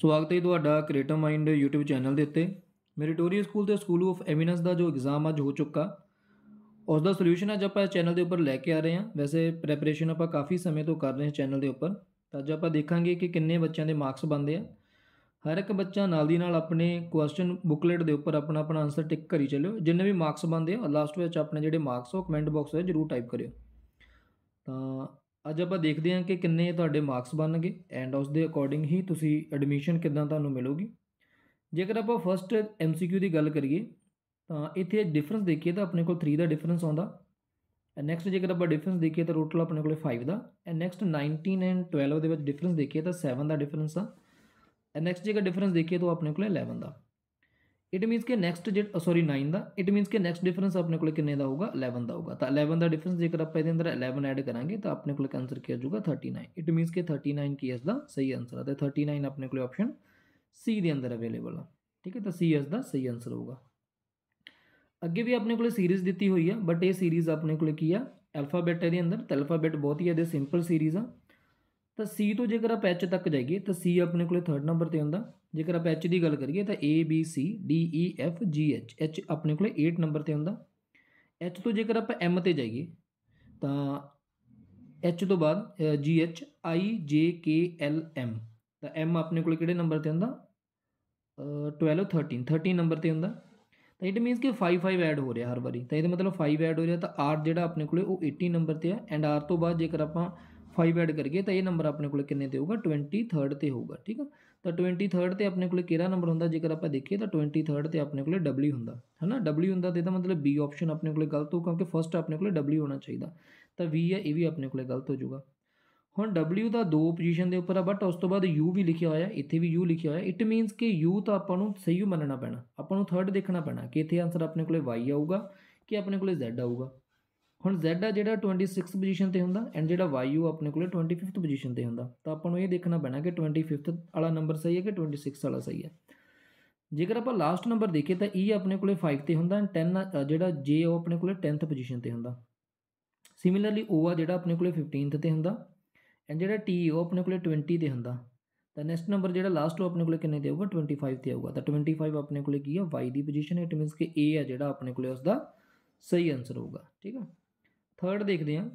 ਸਵਾਗਤ ਹੈ ਤੁਹਾਡਾ ਕ੍ਰੀਏਟਿਵ ਮਾਈਂਡ YouTube ਚੈਨਲ ਦੇ ਉੱਤੇ ਮੈਰੀਟੋਰੀਅਸ ਸਕੂਲ ਤੇ ਸਕੂਲ ਆਫ ਐਮਿਨੈਂਸ ਦਾ ਜੋ ਐਗਜ਼ਾਮ ਅੱਜ ਹੋ ਚੁੱਕਾ ਉਸ ਦਾ ਸੋਲੂਸ਼ਨ ਅੱਜ ਆਪਾਂ ਚੈਨਲ ਦੇ ਉੱਪਰ ਲੈ ਕੇ ਆ ਰਹੇ ਹਾਂ ਵੈਸੇ ਪ੍ਰੈਪਰੇਸ਼ਨ ਆਪਾਂ ਕਾਫੀ ਸਮੇਂ ਤੋਂ ਕਰ ਰਹੇ ਹਾਂ ਚੈਨਲ ਦੇ ਉੱਪਰ ਤਾਂ ਅੱਜ ਆਪਾਂ ਦੇਖਾਂਗੇ ਕਿ ਕਿੰਨੇ ਬੱਚਿਆਂ ਦੇ ਮਾਰਕਸ ਬੰਦੇ ਆ ਹਰ ਇੱਕ ਬੱਚਾ ਨਾਲ ਦੀ ਨਾਲ ਆਪਣੇ ਕੁਐਸਚਨ ਬੁਕਲੇਟ ਦੇ ਉੱਪਰ ਆਪਣਾ ਆਪਣਾ ਆਨਸਰ ਟਿਕ ਕਰੀ ਚੱਲਿਓ ਜਿੰਨੇ ਵੀ ਮਾਰਕਸ ਬੰਦੇ ਆ ਲਾਸਟ ਵਿੱਚ ਆਪਣੇ ਜਿਹੜੇ ਮਾਰਕਸ ਉਹ ਕਮੈਂਟ ਬਾਕਸ ਵਿੱਚ ਜ਼ਰੂਰ ਟਾਈਪ ਕਰਿਓ ਤਾਂ ਅੱਜ ਆਪਾਂ ਦੇਖਦੇ ਹਾਂ ਕਿ ਕਿੰਨੇ ਤੁਹਾਡੇ ਮਾਰਕਸ ਬਣਨਗੇ ਐਂਡ ਉਸ ਦੇ ਅਕੋਰਡਿੰਗ ਹੀ ਤੁਸੀਂ ਐਡਮਿਸ਼ਨ ਕਿੱਦਾਂ ਤੁਹਾਨੂੰ ਮਿਲੂਗੀ ਜੇਕਰ ਆਪਾਂ ਫਰਸਟ ਐਮਸੀਕਿਊ ਦੀ ਗੱਲ ਕਰੀਏ ਤਾਂ ਇੱਥੇ ਡਿਫਰੈਂਸ ਦੇਖੀਏ ਤਾਂ ਆਪਣੇ ਕੋਲ 3 ਦਾ ਡਿਫਰੈਂਸ ਆਉਂਦਾ ਨੈਕਸਟ ਜੇਕਰ ਆਪਾਂ ਡਿਫਰੈਂਸ ਦੇਖੀਏ ਤਾਂ ਟੋਟਲ ਆਪਣੇ ਕੋਲੇ 5 ਦਾ ਐਂਡ ਨੈਕਸਟ 19 ਐਂਡ 12 ਦੇ ਵਿੱਚ ਡਿਫਰੈਂਸ ਦੇਖੀਏ ਤਾਂ 7 ਦਾ ਡਿਫਰੈਂਸ ਆ ਐਂਡ ਨੈਕਸਟ ਜੇਕਰ ਡਿਫਰੈਂਸ ਦੇਖੀਏ ਤਾਂ ਆਪਣੇ ਕੋਲੇ 11 ਦਾ it means K next Z sorry nine का it means K next difference अपने को किन्ने का होगा इलेवन का होगा तो इलेवन का डिफरेंस जेकर आप अंदर इलेवन एड करेंगे तो अपने को आंसर किया जाएगा थर्टी नाइन इट मीनस के थर्टी नाइन की इसका सही आंसर आता है थर्टी तो नाइन अपने को सी के अंदर अवेलेबल है ठीक है तो सी इसका सही आंसर होगा अगे भी अपने कोरीज़ दी हुई है बट यह सीरीज़ अपने को ਕੋਲੇ ਕੀ अंदर ਅਲਫਾਬੈਟ ਇਹਦੇ ਅੰਦਰ ਤੇ ਅਲਫਾਬੈਟ सीरीज़ ਹੀ ਤਾਂ C ਤੋਂ ਜੇਕਰ ਆਪ H ਤੱਕ ਜਾਈਏ ਤਾਂ C ਆਪਣੇ ਕੋਲੇ 3rd ਨੰਬਰ ਤੇ ਆਉਂਦਾ ਜੇਕਰ ਆਪ H ਦੀ ਗੱਲ ਕਰੀਏ ਤਾਂ A B C D E F G H H ਆਪਣੇ ਕੋਲੇ 8 ਨੰਬਰ ਤੇ ਆਉਂਦਾ H ਤੋਂ ਜੇਕਰ ਆਪ M ਤੇ ਜਾਈਏ ਤਾਂ H ਤੋਂ ਬਾਅਦ G H I J K L M ਤਾਂ M ਆਪਣੇ ਕੋਲੇ ਕਿਹੜੇ ਨੰਬਰ ਤੇ ਆਉਂਦਾ 12 13 13 ਨੰਬਰ ਤੇ ਹੁੰਦਾ ਤਾਂ ਇਟ ਮੀਨਸ ਕਿ 5 5 ਐਡ ਹੋ ਰਿਹਾ ਹਰ ਵਾਰੀ ਤਾਂ ਇਹਦਾ ਮਤਲਬ 5 ਐਡ ਹੋ ਰਿਹਾ ਤਾਂ R ਜਿਹੜਾ ਆਪਣੇ ਕੋਲੇ ਉਹ 80 ਨੰਬਰ ਤੇ ਆ ਐਂਡ R ਤੋਂ ਬਾਅਦ ਜੇਕਰ ਆਪਾਂ 5 ਐਡ ਕਰੀਏ ਤਾਂ ਇਹ ਨੰਬਰ ਆਪਣੇ ਕੋਲ ਕਿੰਨੇ ਤੇ ਹੋਊਗਾ 23 ਤੇ ਹੋਊਗਾ ਠੀਕ ਆ ਤਾਂ 23rd ਤੇ ਆਪਣੇ ਕੋਲ ਕਿਹੜਾ ਨੰਬਰ ਹੁੰਦਾ ਜੇਕਰ ਆਪਾਂ ਦੇਖੀਏ ਤਾਂ 23rd ਤੇ ਆਪਣੇ ਕੋਲ W ਹੁੰਦਾ ਨਾ W ਹੁੰਦਾ ਤੇ ਇਹਦਾ ਮਤਲਬ B ਆਪਸ਼ਨ ਆਪਣੇ ਕੋਲ ਗਲਤ ਹੋ ਕਿਉਂਕਿ ਫਸਟ ਆਪਣੇ ਕੋਲ W ਹੋਣਾ ਚਾਹੀਦਾ ਤਾਂ V ਹੈ ਇਹ ਵੀ ਆਪਣੇ ਕੋਲ ਗਲਤ ਹੋ ਜਾਊਗਾ ਹੁਣ W ਦਾ ਦੋ ਪੋਜੀਸ਼ਨ ਦੇ ਉੱਪਰ ਆ ਬਟ ਉਸ ਤੋਂ ਬਾਅਦ U ਵੀ ਲਿਖਿਆ ਹੋਇਆ ਇੱਥੇ ਵੀ U ਲਿਖਿਆ ਹੋਇਆ ਇਟ ਮੀਨਸ ਕਿ U ਤਾਂ ਆਪਾਂ ਨੂੰ ਸਹੀ ਮੰਨਣਾ ਪੈਣਾ ਆਪਾਂ ਨੂੰ ਥਰਡ ਦੇਖਣਾ ਪੈਣਾ ਕਿ ਇੱਥੇ ਆਨਸਰ ਆਪਣੇ ਕੋਲੇ Y ਆਊਗਾ ਕਿ ਆਪਣੇ ਕੋਲੇ Z ਆਊਗਾ ਹੁਣ Z ਆ ਜਿਹੜਾ 26th ਪੋਜੀਸ਼ਨ ਤੇ ਹੁੰਦਾ ਐਂਡ ਜਿਹੜਾ Y ਉਹ ਆਪਣੇ ਕੋਲੇ 25th ਪੋਜੀਸ਼ਨ ਤੇ ਹੁੰਦਾ ਤਾਂ ਆਪਾਂ ਨੂੰ ਇਹ ਦੇਖਣਾ ਪੈਣਾ ਕਿ 25th ਵਾਲਾ ਨੰਬਰ ਸਹੀ ਹੈ ਕਿ 26 ਵਾਲਾ ਸਹੀ ਹੈ ਜੇਕਰ ਆਪਾਂ ਲਾਸਟ ਨੰਬਰ ਦੇਖੀਏ ਤਾਂ E ਆਪਣੇ ਕੋਲੇ 5 ਤੇ ਹੁੰਦਾ ਐਂਡ 10 ਜਿਹੜਾ J ਉਹ ਆਪਣੇ ਕੋਲੇ 10th ਪੋਜੀਸ਼ਨ ਤੇ ਹੁੰਦਾ ਸਿਮਿਲਰਲੀ O ਆ ਜਿਹੜਾ ਆਪਣੇ ਕੋਲੇ 15th ਤੇ ਹੁੰਦਾ ਐਂਡ ਜਿਹੜਾ T ਉਹ ਆਪਣੇ ਕੋਲੇ 20 ਤੇ ਹੁੰਦਾ ਤਾਂ ਨੈਕਸਟ ਨੰਬਰ ਜਿਹੜਾ ਲਾਸਟ ਉਹ ਆਪਣੇ ਕੋਲੇ ਕਿੰਨੇ ਤੇ ਆਊਗਾ 25 ਤੇ ਆਊਗਾ ਤਾਂ 25 ਆਪਣੇ ਕੋਲੇ ਕੀ ਆ Y ਦੀ ਪੋਜੀਸ਼ਨ ਇਟ ਮੀਨਸ ਕਿ A ਆ ਜਿਹੜਾ ਆਪਣੇ ਕੋਲੇ ਉਸ ਦਾ ਸਹੀ ਆਨਸਰ ਹੋਊਗਾ ਠੀਕ ਆ ਥਰਡ ਦੇਖਦੇ ਹਾਂ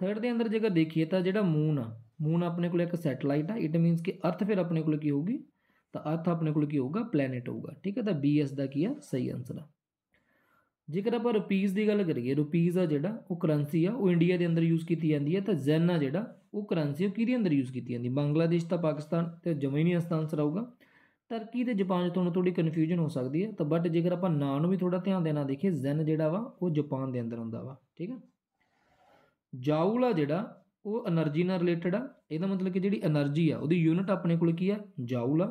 ਥਰਡ ਦੇ ਅੰਦਰ ਜੇਕਰ ਦੇਖੀਏ ਤਾਂ ਜਿਹੜਾ ਮੂਨ ਆ ਮੂਨ ਆਪਣੇ ਕੋਲ ਇੱਕ ਸੈਟਲਾਈਟ ਆ ਇਟ ਮੀਨਸ ਕਿ ਅਰਥ ਫਿਰ ਆਪਣੇ ਕੋਲ ਕੀ ਹੋਊਗੀ ਤਾਂ ਅਰਥ ਆਪਣੇ ਕੋਲ ਕੀ ਹੋਊਗਾ ਪਲੈਨਟ ਹੋਊਗਾ ਠੀਕ ਹੈ ਤਾਂ ਬੀ ਐਸ ਦਾ ਕੀ ਆ ਸਹੀ ਆਨਸਰ ਆ ਜੇਕਰ ਆਪਾਂ ਰੁਪੀਜ਼ ਦੀ ਗੱਲ ਕਰੀਏ ਰੁਪੀਜ਼ ਆ ਜਿਹੜਾ ਉਹ ਕਰੰਸੀ ਆ ਉਹ ਇੰਡੀਆ ਦੇ ਅੰਦਰ ਯੂਜ਼ ਕੀਤੀ ਜਾਂਦੀ ਹੈ ਤਾਂ ਜ਼ੈਨ ਆ ਜਿਹੜਾ ਉਹ ਕਰੰਸੀ ਉਹ ਕਿਹਦੇ ਅੰਦਰ ਯੂਜ਼ ਕੀਤੀ ਜਾਂਦੀ ਬੰਗਲਾਦੇਸ਼ ਤਾਂ ਪਾਕਿਸਤਾਨ ਤੇ ਜਮੀਨੀ ਆਨਸਰ ਆਊਗਾ ਟਰਕੀ ਤੇ ਜਾਪਾਨ 'ਚ ਤੁਹਾਨੂੰ ਥੋੜੀ ਕਨਫਿਊਜ਼ਨ ਹੋ ਸਕਦੀ ਹੈ ਤਾਂ ਬਟ ਜੇਕਰ ਆਪਾਂ ਨਾਂ ਨੂੰ ਵੀ ਥੋੜਾ ਧਿਆਨ ਦੇਣਾ ਦੇਖੀਏ ਜ਼ੈਨ ਜਿਹੜਾ ਵਾ ਉਹ ਜਾਪਾਨ ਦੇ ਅੰਦਰ ਹੁੰਦਾ ਵਾ ਠੀਕ ਹੈ ਜਾਊਲ ਆ ਜਿਹੜਾ ਉਹ એનર્ਜੀ ਨਾਲ ਰਿਲੇਟਡ ਆ ਇਹਦਾ ਮਤਲਬ ਕਿ ਜਿਹੜੀ એનર્ਜੀ ਆ ਉਹਦੀ ਯੂਨਿਟ ਆਪਣੇ ਕੋਲ ਕੀ ਆ ਜਾਊਲ ਆ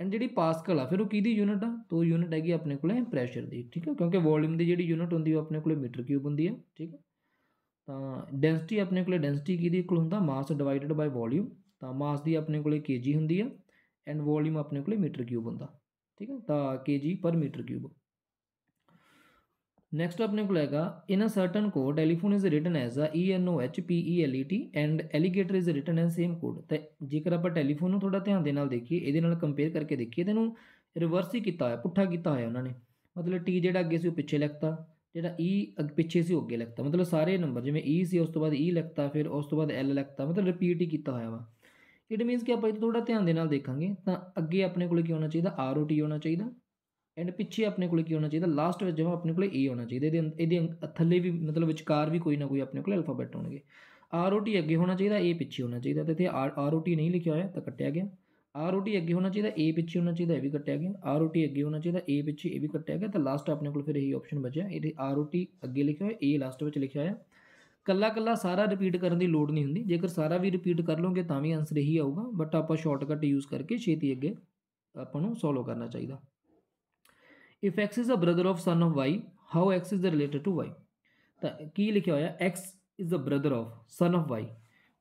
ਐਂਡ ਜਿਹੜੀ ਪਾਸਕਲ ਆ ਫਿਰ ਉਹ ਕਿਹਦੀ ਯੂਨਿਟ ਆ ਤੋ ਯੂਨਿਟ ਹੈਗੀ ਆਪਣੇ ਕੋਲੇ ਪ੍ਰੈਸ਼ਰ ਦੀ ਠੀਕ ਹੈ ਕਿਉਂਕਿ ਵੋਲਿਊਮ ਦੀ ਜਿਹੜੀ ਯੂਨਿਟ ਹੁੰਦੀ ਉਹ ਆਪਣੇ ਕੋਲੇ ਮੀਟਰ ਕਿਊਬ ਹੁੰਦੀ ਆ ਠੀਕ ਤਾਂ ਡੈਂਸਿਟੀ ਆਪਣੇ ਕੋਲੇ ਡੈਂਸਿਟੀ ਕਿਹਦੀ ਇਕੁਅਲ ਹੁੰਦਾ ਮਾਸ ਡਿਵਾਈਡਡ ਬਾਈ ਵੋਲਿਊਮ ਤਾਂ ਮਾਸ ਦੀ ਆਪਣੇ ਕੋਲੇ ਕੇਜੀ ਹੁੰਦੀ ਆ ਐਂਡ ਵੋਲਿਊਮ ਆਪਣੇ ਕੋਲੇ ਮੀਟਰ ਕਿਊਬ ਹੁੰਦਾ ਠੀਕ ਹੈ ਤਾਂ ਕੇਜੀ ਪਰ ਮੀਟਰ ਕਿਊਬ ਨੈਕਸਟ ਆਪਣੇ ਕੋਲ ਹੈਗਾ in a certain code telephone is written as a E N O H P E L E T and alligator is written in same code ਤੇ ਜੇਕਰ ਆਪਾਂ ਟੈਲੀਫੋਨ ਨੂੰ ਥੋੜਾ ਧਿਆਨ ਦੇ ਨਾਲ ਦੇਖੀਏ ਇਹਦੇ ਨਾਲ ਕੰਪੇਅਰ ਕਰਕੇ ਦੇਖੀਏ ਤੇ ਇਹਨੂੰ ਰਿਵਰਸ ਹੀ ਕੀਤਾ ਹੋਇਆ ਪੁੱਠਾ ਕੀਤਾ ਹੋਇਆ ਉਹਨਾਂ ਨੇ ਮਤਲਬ ਟੀ ਜਿਹੜਾ ਅੱਗੇ ਸੀ ਉਹ ਪਿੱਛੇ ਲਿਖਤਾ ਜਿਹੜਾ ਈ e ਪਿੱਛੇ ਸੀ ਉਹ ਅੱਗੇ ਲਿਖਤਾ ਮਤਲਬ ਸਾਰੇ ਨੰਬਰ ਜਿਵੇਂ ਈ e ਸੀ ਉਸ ਤੋਂ ਬਾਅਦ ਈ e ਲਿਖਤਾ ਫਿਰ ਉਸ ਤੋਂ ਬਾਅਦ ਐਲ ਲਿਖਤਾ ਮਤਲਬ ਰਿਪੀਟ ਹੀ ਕੀਤਾ ਹੋਇਆ ਵਾ ਇਟ ਮੀਨਸ ਕਿ ਆਪਾਂ ਇਹ ਥੋੜਾ ਧਿਆਨ ਦੇ ਨਾਲ ਦੇਖਾਂਗੇ ਤਾਂ ਅੱਗੇ ਆਪਣੇ ਕੋਲ ਕੀ ਹੋਣਾ ਚਾਹੀਦਾ ਆਰ ਓ ਟੀ ਹੋਣਾ ਚਾਹੀਦਾ ਐਂਡ ਪਿੱਛੇ ਆਪਣੇ ਕੋਲੇ ਕੀ ਹੋਣਾ ਚਾਹੀਦਾ ਲਾਸਟ ਵਿੱਚ ਜਮਾ ਆਪਣੇ ਕੋਲੇ ਏ ਹੋਣਾ ਚਾਹੀਦਾ ਇਹਦੇ ਇਹਦੇ ਥੱਲੇ ਵੀ ਮਤਲਬ ਵਿਚਕਾਰ ਵੀ ਕੋਈ ਨਾ ਕੋਈ ਆਪਣੇ ਕੋਲੇ ਅਲਫਾਬੈਟ ਹੋਣਗੇ ਆਰ ਓ ਟੀ ਅੱਗੇ ਹੋਣਾ ਚਾਹੀਦਾ ਏ ਪਿੱਛੇ ਹੋਣਾ ਚਾਹੀਦਾ ਤੇ ਇੱਥੇ ਆਰ ਓ ਟੀ ਨਹੀਂ ਲਿਖਿਆ ਹੋਇਆ ਤਾਂ ਕੱਟਿਆ ਗਿਆ ਆਰ ਓ ਟੀ ਅੱਗੇ ਹੋਣਾ ਚਾਹੀਦਾ ਏ ਪਿੱਛੇ ਹੋਣਾ ਚਾਹੀਦਾ ਇਹ ਵੀ ਕੱਟਿਆ ਗਿਆ ਆਰ ਓ ਟੀ ਅੱਗੇ ਹੋਣਾ ਚਾਹੀਦਾ ਏ ਪਿੱਛੇ ਇਹ ਵੀ ਕੱਟਿਆ ਗਿਆ ਤਾਂ ਲਾਸਟ ਆਪਣੇ ਕੋਲ ਫਿਰ ਇਹੀ ਆਪਸ਼ਨ ਬਚਿਆ ਇਹਦੇ ਆਰ ਓ ਟੀ ਅੱਗੇ ਲਿਖਿਆ ਹੋਇਆ ਏ ਲਾਸਟ ਵਿੱਚ ਲਿਖਿਆ ਹੋਇਆ ਕੱਲਾ ਕੱਲਾ ਸਾਰਾ ਰਿਪੀਟ ਕਰਨ ਦੀ ਲੋੜ ਨਹੀਂ ਹੁੰਦੀ ਜੇਕਰ ਸਾਰਾ ਵੀ ਰਿਪੀਟ ਕਰ ਲਓਗੇ ਤਾਂ ਵੀ ਆਨਸਰ ਇਹੀ ਆਊਗਾ ਬਟ ਆਪਾਂ ਸ਼ਾਰਟਕਟ ਯੂਜ਼ ਕਰਕੇ ਛੇਤੀ ਅੱਗੇ ਆਪਾਂ ਨੂੰ ਸੋਲਵ ਕਰਨਾ ਚਾਹੀਦਾ if x is the brother of son of y how x is the related to y ਤਾਂ ਕੀ ਲਿਖਿਆ ਹੋਇਆ x is the brother of son of y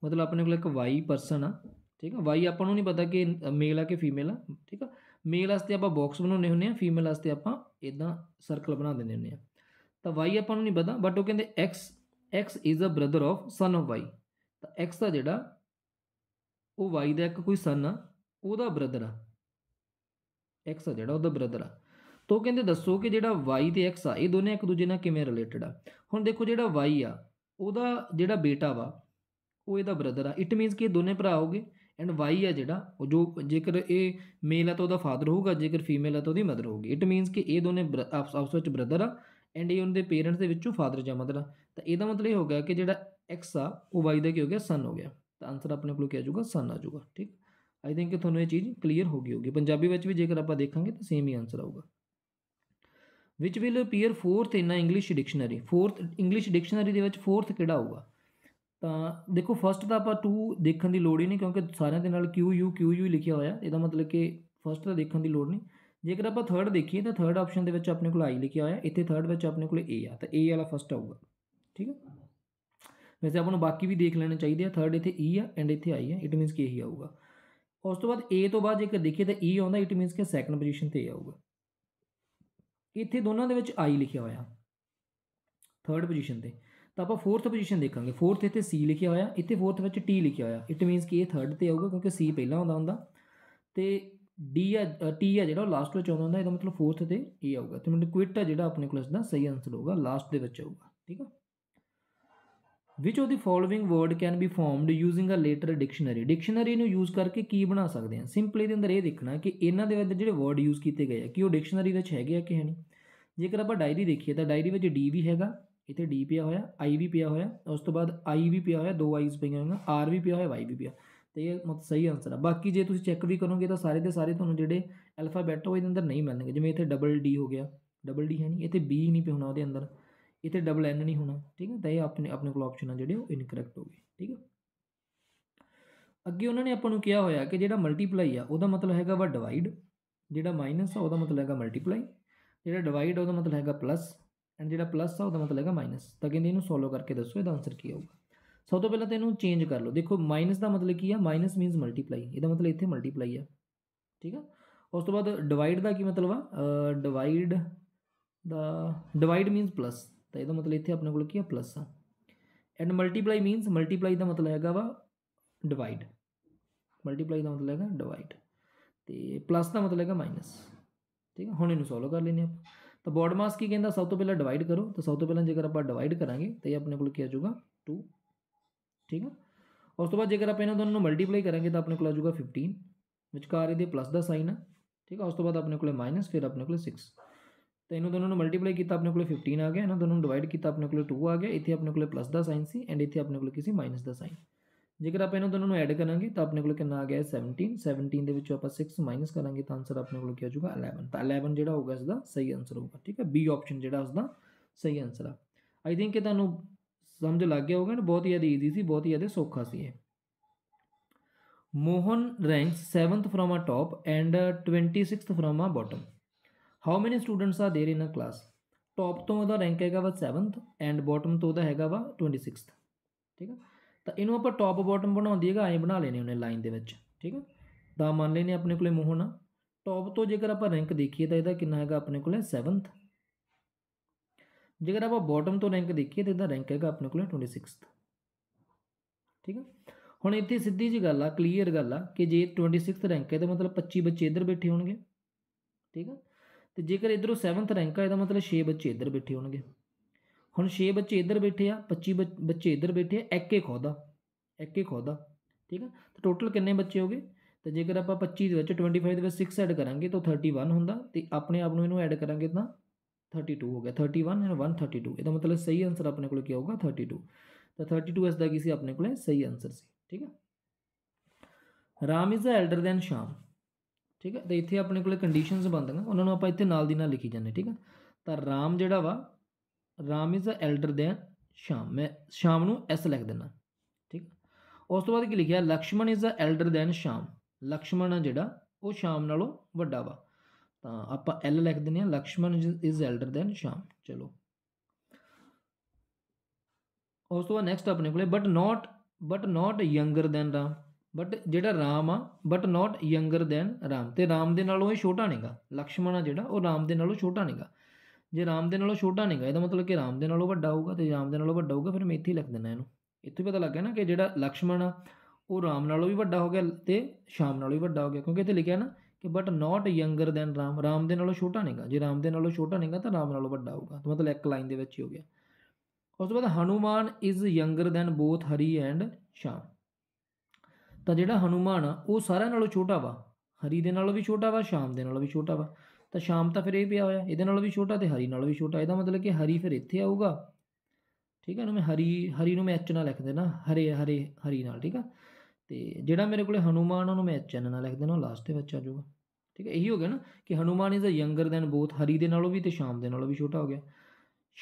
ਮਤਲਬ ਆਪਣੇ ਕੋਲ ਇੱਕ y ਪਰਸਨ ਆ ਠੀਕ ਆ y ਆਪਾਂ ਨੂੰ ਨਹੀਂ ਪਤਾ ਕਿ ਮੇਲ ਆ ਕਿ ਫੀਮੇਲ ਆ ਠੀਕ ਆ ਮੇਲ ਵਾਸਤੇ ਆਪਾਂ ਬਾਕਸ ਬਣਾਉਨੇ ਹੁੰਦੇ ਆ ਫੀਮੇਲ ਵਾਸਤੇ ਆਪਾਂ ਇਦਾਂ ਸਰਕਲ ਬਣਾ ਦਿੰਦੇ ਹੁੰਦੇ ਆ ਤਾਂ y ਆਪਾਂ ਨੂੰ ਨਹੀਂ ਪਤਾ ਬਟ ਉਹ ਕਹਿੰਦੇ x x is the brother of son of y ਤਾਂ x ਦਾ ਜਿਹੜਾ ਉਹ y ਦਾ ਇੱਕ ਕੋਈ son ਆ ਉਹਦਾ ਬ੍ਰਦਰ ਆ x ਆ ਜਿਹੜਾ ਉਹਦਾ ਬ੍ਰਦਰ ਆ ਤੋ ਕਹਿੰਦੇ ਦੱਸੋ ਕਿ ਜਿਹੜਾ y ਤੇ x ਆ ਇਹ ਦੋਨੇ ਇੱਕ ਦੂਜੇ ਨਾਲ ਕਿਵੇਂ ਰਿਲੇਟਡ ਆ ਹੁਣ ਦੇਖੋ ਜਿਹੜਾ y ਆ ਉਹਦਾ ਜਿਹੜਾ ਬੇਟਾ ਵਾ ਉਹ ਇਹਦਾ ਬ੍ਰਦਰ ਆ ਇਟ ਮੀਨਸ ਕਿ ਇਹ ਦੋਨੇ ਭਰਾ ਹੋਗੇ ਐਂਡ y ਆ ਜਿਹੜਾ ਉਹ ਜੋ ਜੇਕਰ ਇਹ ਮੇਲ ਆ ਤਾਂ ਉਹਦਾ ਫਾਦਰ ਹੋਊਗਾ ਜੇਕਰ ਫੀਮੇਲ ਆ ਤਾਂ ਉਹਦੀ ਮਦਰ ਹੋਊਗੀ ਇਟ ਮੀਨਸ ਕਿ ਇਹ ਦੋਨੇ ਆਪਸ ਵਿੱਚ ਬ੍ਰਦਰ ਆ ਐਂਡ ਇਹ ਉਹਨਾਂ ਦੇ ਪੇਰੈਂਟਸ ਦੇ ਵਿੱਚੋਂ ਫਾਦਰ ਜਾਂ ਮਦਰ ਆ ਤਾਂ ਇਹਦਾ ਮਤਲਬ ਇਹ ਹੋ ਗਿਆ ਕਿ ਜਿਹੜਾ x ਆ ਉਹ y ਦਾ ਕੀ ਹੋ ਗਿਆ ਸਨ ਹੋ ਗਿਆ ਤਾਂ ਆਨਸਰ ਆਪਣੇ ਕੋਲ ਕੀ ਆ ਜਾਊਗਾ ਸਨ ਆ ਜਾਊਗਾ ਠੀਕ ਆਈ ਥਿੰਕ ਤੁਹਾਨੂੰ ਇਹ ਚੀਜ਼ ਕਲੀਅਰ ਹੋ ਗਈ ਹੋਗੀ ਪੰਜਾਬੀ ਵਿੱਚ ਵੀ ਜੇਕਰ ਆਪਾਂ ਦੇਖਾਂਗੇ ਤਾਂ ਸੇਮ ਹੀ ਆਨਸਰ ਆਊਗਾ which will appear fourth in English dictionary fourth English dictionary ਦੇ ਵਿੱਚ ਫੋਰਥ ਕਿਹੜਾ ਹੋਊਗਾ ਤਾਂ ਦੇਖੋ ਫਸਟ ਦਾ ਆਪਾਂ ਟੂ ਦੇਖਣ ਦੀ ਲੋੜ ਹੀ ਨਹੀਂ ਕਿਉਂਕਿ ਸਾਰਿਆਂ ਦੇ ਨਾਲ ਕਿਊ ਯੂ ਕਿਊ ਯੂ ਲਿਖਿਆ ਹੋਇਆ ਇਹਦਾ ਮਤਲਬ ਕਿ ਫਸਟ ਦਾ ਦੇਖਣ ਦੀ ਲੋੜ ਨਹੀਂ ਜੇਕਰ ਆਪਾਂ ਥਰਡ ਦੇਖੀਏ ਤਾਂ ਥਰਡ ਆਪਸ਼ਨ ਦੇ ਵਿੱਚ ਆਪਣੇ ਕੋਲ ਆਈ ਲਿਖਿਆ ਹੋਇਆ ਇੱਥੇ ਥਰਡ ਵਿੱਚ ਆਪਣੇ ਕੋਲ ਏ ਆ ਤਾਂ ਏ ਵਾਲਾ ਫਸਟ ਆਊਗਾ ਠੀਕ ਹੈ ਵੈਸੇ ਆਪਾਂ ਨੂੰ ਬਾਕੀ ਵੀ ਦੇਖ ਲੈਣੇ ਚਾਹੀਦੇ ਆ ਥਰਡ ਇੱਥੇ ਈ e ਆ ਐਂਡ ਇੱਥੇ ਆਈ ਆ ਇਟ ਮੀਨਸ ਕਿ ਇਹੀ ਆਊਗਾ ਉਸ ਤੋਂ ਬਾਅਦ ਏ ਤੋਂ ਬਾਅਦ ਜੇਕਰ ਦੇਖੀਏ ਤਾਂ ਈ e ਆਉਂਦਾ ਇਟ ਮੀਨਸ ਕਿ ਸੈਕੰਡ ਪੋਜੀਸ਼ਨ ਤੇ ਆਊਗਾ ਇੱਥੇ ਦੋਨਾਂ ਦੇ ਵਿੱਚ ਆਈ ਲਿਖਿਆ ਹੋਇਆ ਥਰਡ ਪੋਜੀਸ਼ਨ ਤੇ ਤਾਂ ਆਪਾਂ ਫੋਰਥ ਪੋਜੀਸ਼ਨ ਦੇਖਾਂਗੇ ਫੋਰਥ ਇੱਥੇ ਸੀ ਲਿਖਿਆ ਹੋਇਆ ਇੱਥੇ ਫੋਰਥ ਵਿੱਚ ਟੀ ਲਿਖਿਆ ਹੋਇਆ ਇਟ ਮੀਨਸ ਕਿ ਇਹ ਥਰਡ ਤੇ ਆਊਗਾ ਕਿਉਂਕਿ ਸੀ ਪਹਿਲਾਂ ਆਉਂਦਾ ਹੁੰਦਾ ਤੇ ਡੀ ਆ ਟੀ ਆ ਜਿਹੜਾ ਲਾਸਟ ਵਿੱਚ ਆਉਂਦਾ ਹੁੰਦਾ ਇਹਦਾ ਮਤਲਬ ਫੋਰਥ ਤੇ ਇਹ ਆਊਗਾ ਤੇ ਮੈਨੂੰ ਕੁਇਟ ਆ ਜਿਹੜਾ ਆਪਣੇ ਕੋਲ ਇਸ ਦਾ ਸਹੀ ਆਨਸਰ ਹੋਊਗਾ ਲਾਸਟ ਦੇ ਵਿੱਚ ਆਊਗਾ ਠੀਕ ਆ which of the following word can be formed using a later dictionary dictionary ਨੂੰ ਯੂਜ਼ ਕਰਕੇ ਕੀ ਬਣਾ ਸਕਦੇ ਆ ਸਿੰਪਲੀ ਦੇ ਅੰਦਰ ਇਹ ਦੇਖਣਾ ਕਿ ਇਹਨਾਂ ਦੇ ਵਿੱਚ ਜਿਹੜੇ ਵਰਡ ਯੂਜ਼ ਕੀਤੇ ਗਏ ਆ ਕਿ ਉਹ ਡਿਕਸ਼ਨਰੀ ਵਿੱਚ ਹੈਗੇ ਆ ਕਿ ਨਹੀਂ ਜੇਕਰ ਆਪਾਂ ਡਾਇਰੀ ਦੇਖੀਏ ਤਾਂ ਡਾਇਰੀ ਵਿੱਚ ਡੀ ਵੀ ਹੈਗਾ ਇੱਥੇ ਡੀ ਪਿਆ ਹੋਇਆ ਆਈ ਵੀ ਪਿਆ ਹੋਇਆ ਉਸ ਤੋਂ ਬਾਅਦ ਆਈ ਵੀ ਪਿਆ ਹੋਇਆ ਦੋ ਆਈਸ ਪਈਆਂ ਹੋਈਆਂ ਆਰ ਵੀ ਪਿਆ ਹੋਇਆ ਵਾਈ ਵੀ ਪਿਆ ਤੇ ਇਹ ਮਤ ਸਹੀ ਆਨਸਰ ਆ ਬਾਕੀ ਜੇ ਤੁਸੀਂ ਚੈੱਕ ਵੀ ਕਰੋਗੇ ਤਾਂ ਸਾਰੇ ਦੇ ਸਾਰੇ ਤੁਹਾਨੂੰ ਜਿਹੜੇ ਅਲਫਾਬੈਟ ਉਹ ਦੇ ਅੰਦਰ ਨਹੀਂ ਮਿਲਣਗੇ ਜਿਵੇਂ ਇੱਥੇ ਡਬਲ ਡੀ ਹੋ ਗਿਆ ਡਬਲ ਡੀ ਹੈ ਨਹੀਂ ਇੱਥੇ ਬੀ ਨਹੀਂ ਪਿਆ ਹੋਣਾ ਉਹਦੇ ਅੰਦਰ ਇੱਥੇ ਡਬਲ ਐਨ ਨਹੀਂ ਹੋਣਾ ਠੀਕ ਹੈ ਤਾਂ ਇਹ ਆਪਣੇ ਆਪਣੇ ਕੋਲ ਆਪਸ਼ਨ ਆ ਜਿਹੜੇ ਉਹ ਇਨਕਰੈਕਟ ਹੋ ਗਏ ਠੀਕ ਹੈ ਅੱਗੇ ਉਹਨਾਂ ਨੇ ਆਪਾਂ ਨੂੰ ਕਿਹਾ ਹੋਇਆ ਕਿ ਜਿਹੜਾ ਮਲਟੀਪਲਾਈ ਆ ਉਹਦਾ ਮਤਲਬ ਹੈਗਾ ਵਾ ਡਿਵਾਈਡ ਜਿਹੜਾ ਮਾਈਨਸ ਆ ਉਹਦਾ ਮਤਲਬ ਹੈਗਾ ਮਲਟੀਪਲਾਈ ਜਿਹੜਾ ਡਿਵਾਈਡ ਉਹਦਾ ਮਤਲਬ ਹੈਗਾ ਪਲੱਸ ਐਂਡ ਜਿਹੜਾ ਪਲੱਸ ਆ ਉਹਦਾ ਮਤਲਬ ਹੈਗਾ ਮਾਈਨਸ ਤਾਂ ਕਹਿੰਦੇ ਇਹਨੂੰ ਸੋਲਵ ਕਰਕੇ ਦੱਸੋ ਇਹਦਾ ਆਨਸਰ ਕੀ ਆਊਗਾ ਸਭ ਤੋਂ ਪਹਿਲਾਂ ਤਾਂ ਇਹਨੂੰ ਚੇਂਜ ਕਰ ਲਓ ਦੇਖੋ ਮਾਈਨਸ ਦਾ ਮਤਲਬ ਕੀ ਆ ਮਾਈਨਸ ਮੀਨਸ ਮਲਟੀਪਲਾਈ ਇਹਦਾ ਮਤਲਬ ਇੱਥੇ ਮਲਟੀਪਲਾਈ ਆ ਠੀਕ ਆ ਉਸ ਤੋਂ ਬਾਅਦ ਡਿਵਾਈਡ ਦਾ ਕੀ ਮਤਲਬ ਆ ਡਿਵਾਈਡ ਦਾ ਡਿਵਾਈਡ ਮੀਨਸ ਪਲੱਸ ਤਾਂ ਇਹਦਾ ਮਤਲਬ ਇੱਥੇ ਆਪਣੇ ਕੋਲ ਕੀ ਹੈ ਪਲੱਸ ਆ ਐਂਡ ਮਲਟੀਪਲਾਈ ਮੀਨਸ ਮਲਟੀਪਲਾਈ ਦਾ ਮਤਲਬ ਹੈਗਾ ਵਾ ਡਿਵਾਈਡ ਮਲਟੀਪਲਾਈ ਦਾ ਮਤਲਬ ਹੈਗਾ ਡਿਵਾਈਡ ਤੇ ਪਲੱਸ ਦਾ ਮਤਲਬ ਹੈਗਾ ਮਾਈਨਸ ਠੀਕ ਹੈ ਹੁਣ ਇਹਨੂੰ ਸੋਲਵ ਕਰ ਲੈਨੇ ਆਪਾਂ ਤਾਂ ਬੋਰਡ ਮਾਸ ਕੀ ਕਹਿੰਦਾ ਸਭ ਤੋਂ ਪਹਿਲਾਂ ਡਿਵਾਈਡ ਕਰੋ ਤਾਂ ਸਭ ਤੋਂ ਪਹਿਲਾਂ ਜੇਕਰ ਆਪਾਂ ਡਿਵਾਈਡ ਕਰਾਂਗੇ ਤਾਂ ਇਹ ਆਪਣੇ ਕੋਲ ਕੀ ਆ ਜਾਊਗਾ 2 ਠੀਕ ਹੈ ਉਸ ਤੋਂ ਬਾਅਦ ਜੇਕਰ ਆਪਾਂ ਇਹਨਾਂ ਦੋਨਾਂ ਨੂੰ ਮਲਟੀਪਲਾਈ ਕਰਾਂਗੇ ਤਾਂ ਆਪਣੇ ਕੋਲ ਆ ਜਾਊਗਾ 15 ਵਿਚਕਾਰ ਇਹਦੇ ਪਲੱਸ ਦਾ ਸਾਈਨ ਆ ਠੀਕ ਹੈ ਉਸ ਤੋਂ ਬਾਅਦ ਆਪਣੇ ਕੋਲ ਮਾਈਨਸ ਫਿਰ ਆਪਣੇ ਕੋਲ 6 ਤਾਂ ਇਹਨੂੰ ਦੋਨੋਂ ਨੂੰ ਮਲਟੀਪਲਾਈ ਕੀਤਾ ਆਪਣੇ ਕੋਲੇ 15 ਆ ਗਿਆ ਇਹਨਾਂ ਦੋਨੋਂ ਨੂੰ ਡਿਵਾਈਡ ਕੀਤਾ ਆਪਣੇ ਕੋਲੇ 2 ਆ ਗਿਆ ਇੱਥੇ ਆਪਣੇ ਕੋਲੇ ਪਲੱਸ ਦਾ ਸਾਈਨ ਸੀ ਐਂਡ ਇੱਥੇ ਆਪਣੇ ਕੋਲੇ ਕੀ ਸੀ ਮਾਈਨਸ ਦਾ ਸਾਈਨ ਜੇਕਰ ਆਪਾਂ ਇਹਨਾਂ ਦੋਨੋਂ ਨੂੰ ਐਡ ਕਰਾਂਗੇ ਤਾਂ ਆਪਣੇ ਕੋਲ ਕਿੰਨਾ ਆ ਗਿਆ 17 17 ਦੇ ਵਿੱਚੋਂ ਆਪਾਂ 6 ਮਾਈਨਸ ਕਰਾਂਗੇ ਤਾਂ ਆਨਸਰ ਆਪਣੇ ਕੋਲ ਕੀ ਆ ਜਾਊਗਾ 11 ਤਾਂ 11 ਜਿਹੜਾ ਹੋਊਗਾ ਇਸ ਦਾ ਸਹੀ ਆਨਸਰ ਹੋਊਗਾ ਠੀਕ ਹੈ ਬੀ ਆਪਸ਼ਨ ਜਿਹੜਾ ਉਸ ਦਾ ਸਹੀ ਆਨਸਰ ਆ ਆਈ ਥਿੰਕ ਇਹ ਤੁਹਾਨੂੰ ਸਮਝ ਲੱਗ ਗਿਆ ਹੋਗਾ ਨਾ ਬਹੁਤ ਹੀ ਜ਼ਿਆਦਾ ਈਜ਼ੀ ਸੀ ਬਹੁਤ ਹੀ ਜ਼ਿਆਦਾ ਸੌਖਾ ਸੀ ਇਹ Mohan ranks 7th from a top and 26th from a bottom how many students are there in a class top ਤੋਂ ਉਹਦਾ ਰੈਂਕ ਹੈਗਾ ਵਾ 7th ਐਂਡ ਬਾਟਮ ਤੋਂ ਉਹਦਾ ਹੈਗਾ ਵਾ 26th ਠੀਕ ਆ ਤਾਂ ਇਹਨੂੰ ਆਪਾਂ ਟੌਪ ਬਾਟਮ ਬਣਾਉਂਦੀ ਹੈਗਾ ਐਂ ਬਣਾ ਲੈਨੇ ਉਹਨੇ ਲਾਈਨ ਦੇ ਵਿੱਚ ਠੀਕ ਆ ਤਾਂ ਮੰਨ ਲੈਨੇ ਆਪਣੇ ਕੋਲੇ ਮੋਹਨ ਟੌਪ ਤੋਂ ਜੇਕਰ ਆਪਾਂ ਰੈਂਕ ਦੇਖੀਏ ਤਾਂ ਇਹਦਾ ਕਿੰਨਾ ਹੈਗਾ ਆਪਣੇ ਕੋਲੇ 7th ਜੇਕਰ ਆਪਾਂ ਬਾਟਮ ਤੋਂ ਰੈਂਕ ਦੇਖੀਏ ਤਾਂ ਇਹਦਾ ਰੈਂਕ ਹੈਗਾ ਆਪਣੇ ਕੋਲੇ 26th ਠੀਕ ਆ ਹੁਣ ਇੱਥੇ ਸਿੱਧੀ ਜੀ ਗੱਲ ਆ ਕਲੀਅਰ ਗੱਲ ਆ ਕਿ ਜੇ 26th ਰੈਂਕ ਹੈ ਤਾਂ ਮਤਲਬ 25 ਬੱਚੇ ਇੱਧਰ ਬੈਠੇ ਹੋਣਗੇ ਠੀਕ ਆ ਤੇ ਜੇਕਰ ਇਧਰੋਂ 7th ਰੈਂਕ ਆ ਇਹਦਾ ਮਤਲਬ 6 ਬੱਚੇ ਇਧਰ ਬੈਠੇ ਹੋਣਗੇ ਹੁਣ 6 ਬੱਚੇ ਇਧਰ ਬੈਠੇ ਆ 25 ਬੱਚੇ ਇਧਰ ਬੈਠੇ ਆ ਇੱਕ ਇੱਕ ਖੋਦਾ ਇੱਕ ਇੱਕ ਖੋਦਾ ਠੀਕ ਹੈ ਤਾਂ ਟੋਟਲ ਕਿੰਨੇ ਬੱਚੇ ਹੋਗੇ ਤਾਂ ਜੇਕਰ ਆਪਾਂ 25 ਦੇ ਵਿੱਚ 25 ਦੇ ਵਿੱਚ 6 ਐਡ ਕਰਾਂਗੇ ਤਾਂ 31 ਹੁੰਦਾ ਤੇ ਆਪਣੇ ਆਪ ਨੂੰ ਇਹਨੂੰ ਐਡ ਕਰਾਂਗੇ ਤਾਂ 32 ਹੋ ਗਿਆ 31 ਐਂਡ 132 ਇਹਦਾ ਮਤਲਬ ਸਹੀ ਆਨਸਰ ਆਪਣੇ ਕੋਲ ਕੀ ਹੋਊਗਾ 32 ਤਾਂ 32 ਇਸ ਦਾ ਕੀ ਸੀ ਆਪਣੇ ਕੋਲ ਸਹੀ ਆਨਸਰ ਸੀ ਠੀਕ ਹੈ Ram is a elder than Shyam ਠੀਕ ਹੈ ਤੇ ਇੱਥੇ ਆਪਣੇ ਕੋਲੇ ਕੰਡੀਸ਼ਨਸ ਬਣਦੀਆਂ ਉਹਨਾਂ ਨੂੰ ਆਪਾਂ ਇੱਥੇ ਨਾਲ ਦੀ ਨਾਲ ਲਿਖੀ ਜਾਂਦੇ ਠੀਕ ਹੈ ਤਾਂ ਰਾਮ ਜਿਹੜਾ ਵਾ Ram is a elder than Shyam ਮੈਂ ਸ਼ਾਮ ਨੂੰ ਐਸ ਲਿਖ ਦਿੰਦਾ ਠੀਕ ਉਸ ਤੋਂ ਬਾਅਦ ਕੀ ਲਿਖਿਆ Lakshman is a elder than Shyam Lakshman ਆ ਜਿਹੜਾ ਉਹ ਸ਼ਾਮ ਨਾਲੋਂ ਵੱਡਾ ਵਾ ਤਾਂ ਆਪਾਂ ਐਲ ਲਿਖ ਦਿੰਦੇ ਆ ਲਕਸ਼ਮਣ ਇਜ਼ ਐਲਡਰ ਦੈਨ ਸ਼ਾਮ ਚਲੋ ਉਸ ਤੋਂ ਬਾਅਦ ਨੈਕਸਟ ਆਪਣੇ ਕੋਲੇ but not but not younger than Ram but ਜਿਹੜਾ ਰਾਮ ਆ but not younger than Ram ਤੇ ਰਾਮ ਦੇ ਨਾਲੋਂ ਇਹ ਛੋਟਾ ਨਹੀਂਗਾ ਲਕਸ਼ਮਣ ਆ ਜਿਹੜਾ ਉਹ ਰਾਮ ਦੇ ਨਾਲੋਂ ਛੋਟਾ ਨਹੀਂਗਾ ਜੇ ਰਾਮ ਦੇ ਨਾਲੋਂ ਛੋਟਾ ਨਹੀਂਗਾ ਇਹਦਾ ਮਤਲਬ ਕਿ ਰਾਮ ਦੇ ਨਾਲੋਂ ਵੱਡਾ ਹੋਊਗਾ ਤੇ ਰਾਮ ਦੇ ਨਾਲੋਂ ਵੱਡਾ ਹੋਊਗਾ ਫਿਰ ਮੈਂ ਇੱਥੇ ਹੀ ਲਿਖ ਦਿੰਦਾ ਇਹਨੂੰ ਇੱਥੇ ਪਤਾ ਲੱਗ ਗਿਆ ਨਾ ਕਿ ਜਿਹੜਾ ਲਕਸ਼ਮਣ ਆ ਉਹ ਰਾਮ ਨਾਲੋਂ ਵੀ ਵੱਡਾ ਹੋ ਗਿਆ ਤੇ ਸ਼ਾਮ ਨਾਲੋਂ ਵੀ ਵੱਡਾ ਹੋ ਗਿਆ ਕਿਉਂਕਿ ਇੱਥੇ ਲਿਖਿਆ ਨਾ ਕਿ but not younger than Ram Ram ਦੇ ਨਾਲੋਂ ਛੋਟਾ ਨਹੀਂਗਾ ਜੇ ਰਾਮ ਦੇ ਨਾਲੋਂ ਛੋਟਾ ਨਹੀਂਗਾ ਤਾਂ ਰਾਮ ਨਾਲੋਂ ਵੱਡਾ ਹੋਊਗਾ ਤਾਂ ਮਤਲਬ ਇੱਕ ਲਾਈਨ ਦੇ ਵਿੱਚ ਹੀ ਹੋ ਗਿਆ ਉਸ ਤੋਂ ਬਾਅਦ Hanuman is younger than both Hari and Shyam ਤਾਂ ਜਿਹੜਾ ਹਨੂਮਾਨ ਆ ਉਹ ਸਾਰਿਆਂ ਨਾਲੋਂ ਛੋਟਾ ਵਾ ਹਰੀ ਦੇ ਨਾਲੋਂ ਵੀ ਛੋਟਾ ਵਾ ਸ਼ਾਮ ਦੇ ਨਾਲੋਂ ਵੀ ਛੋਟਾ ਵਾ ਤਾਂ ਸ਼ਾਮ ਤਾਂ ਫਿਰ ਇਹ ਪਿਆ ਹੋਇਆ ਇਹਦੇ ਨਾਲੋਂ ਵੀ ਛੋਟਾ ਤੇ ਹਰੀ ਨਾਲੋਂ ਵੀ ਛੋਟਾ ਇਹਦਾ ਮਤਲਬ ਕਿ ਹਰੀ ਫਿਰ ਇੱਥੇ ਆਊਗਾ ਠੀਕ ਹੈ ਨਾ ਮੈਂ ਹਰੀ ਹਰੀ ਨੂੰ ਮੈਂ ਐਚ ਨਾਲ ਲਿਖ ਦੇਣਾ ਹਰੇ ਹਰੇ ਹਰੀ ਨਾਲ ਠੀਕ ਆ ਤੇ ਜਿਹੜਾ ਮੇਰੇ ਕੋਲੇ ਹਨੂਮਾਨ ਉਹਨੂੰ ਮੈਂ ਐਚ ਨਾਲ ਲਿਖ ਦੇਣਾ ਲਾਸਟ ਦੇ ਵਿੱਚ ਆ ਜਾਊਗਾ ਠੀਕ ਹੈ ਇਹੀ ਹੋ ਗਿਆ ਨਾ ਕਿ Hanuman is a younger than both Hari ਦੇ ਨਾਲੋਂ ਵੀ ਤੇ ਸ਼ਾਮ ਦੇ ਨਾਲੋਂ ਵੀ ਛੋਟਾ ਹੋ ਗਿਆ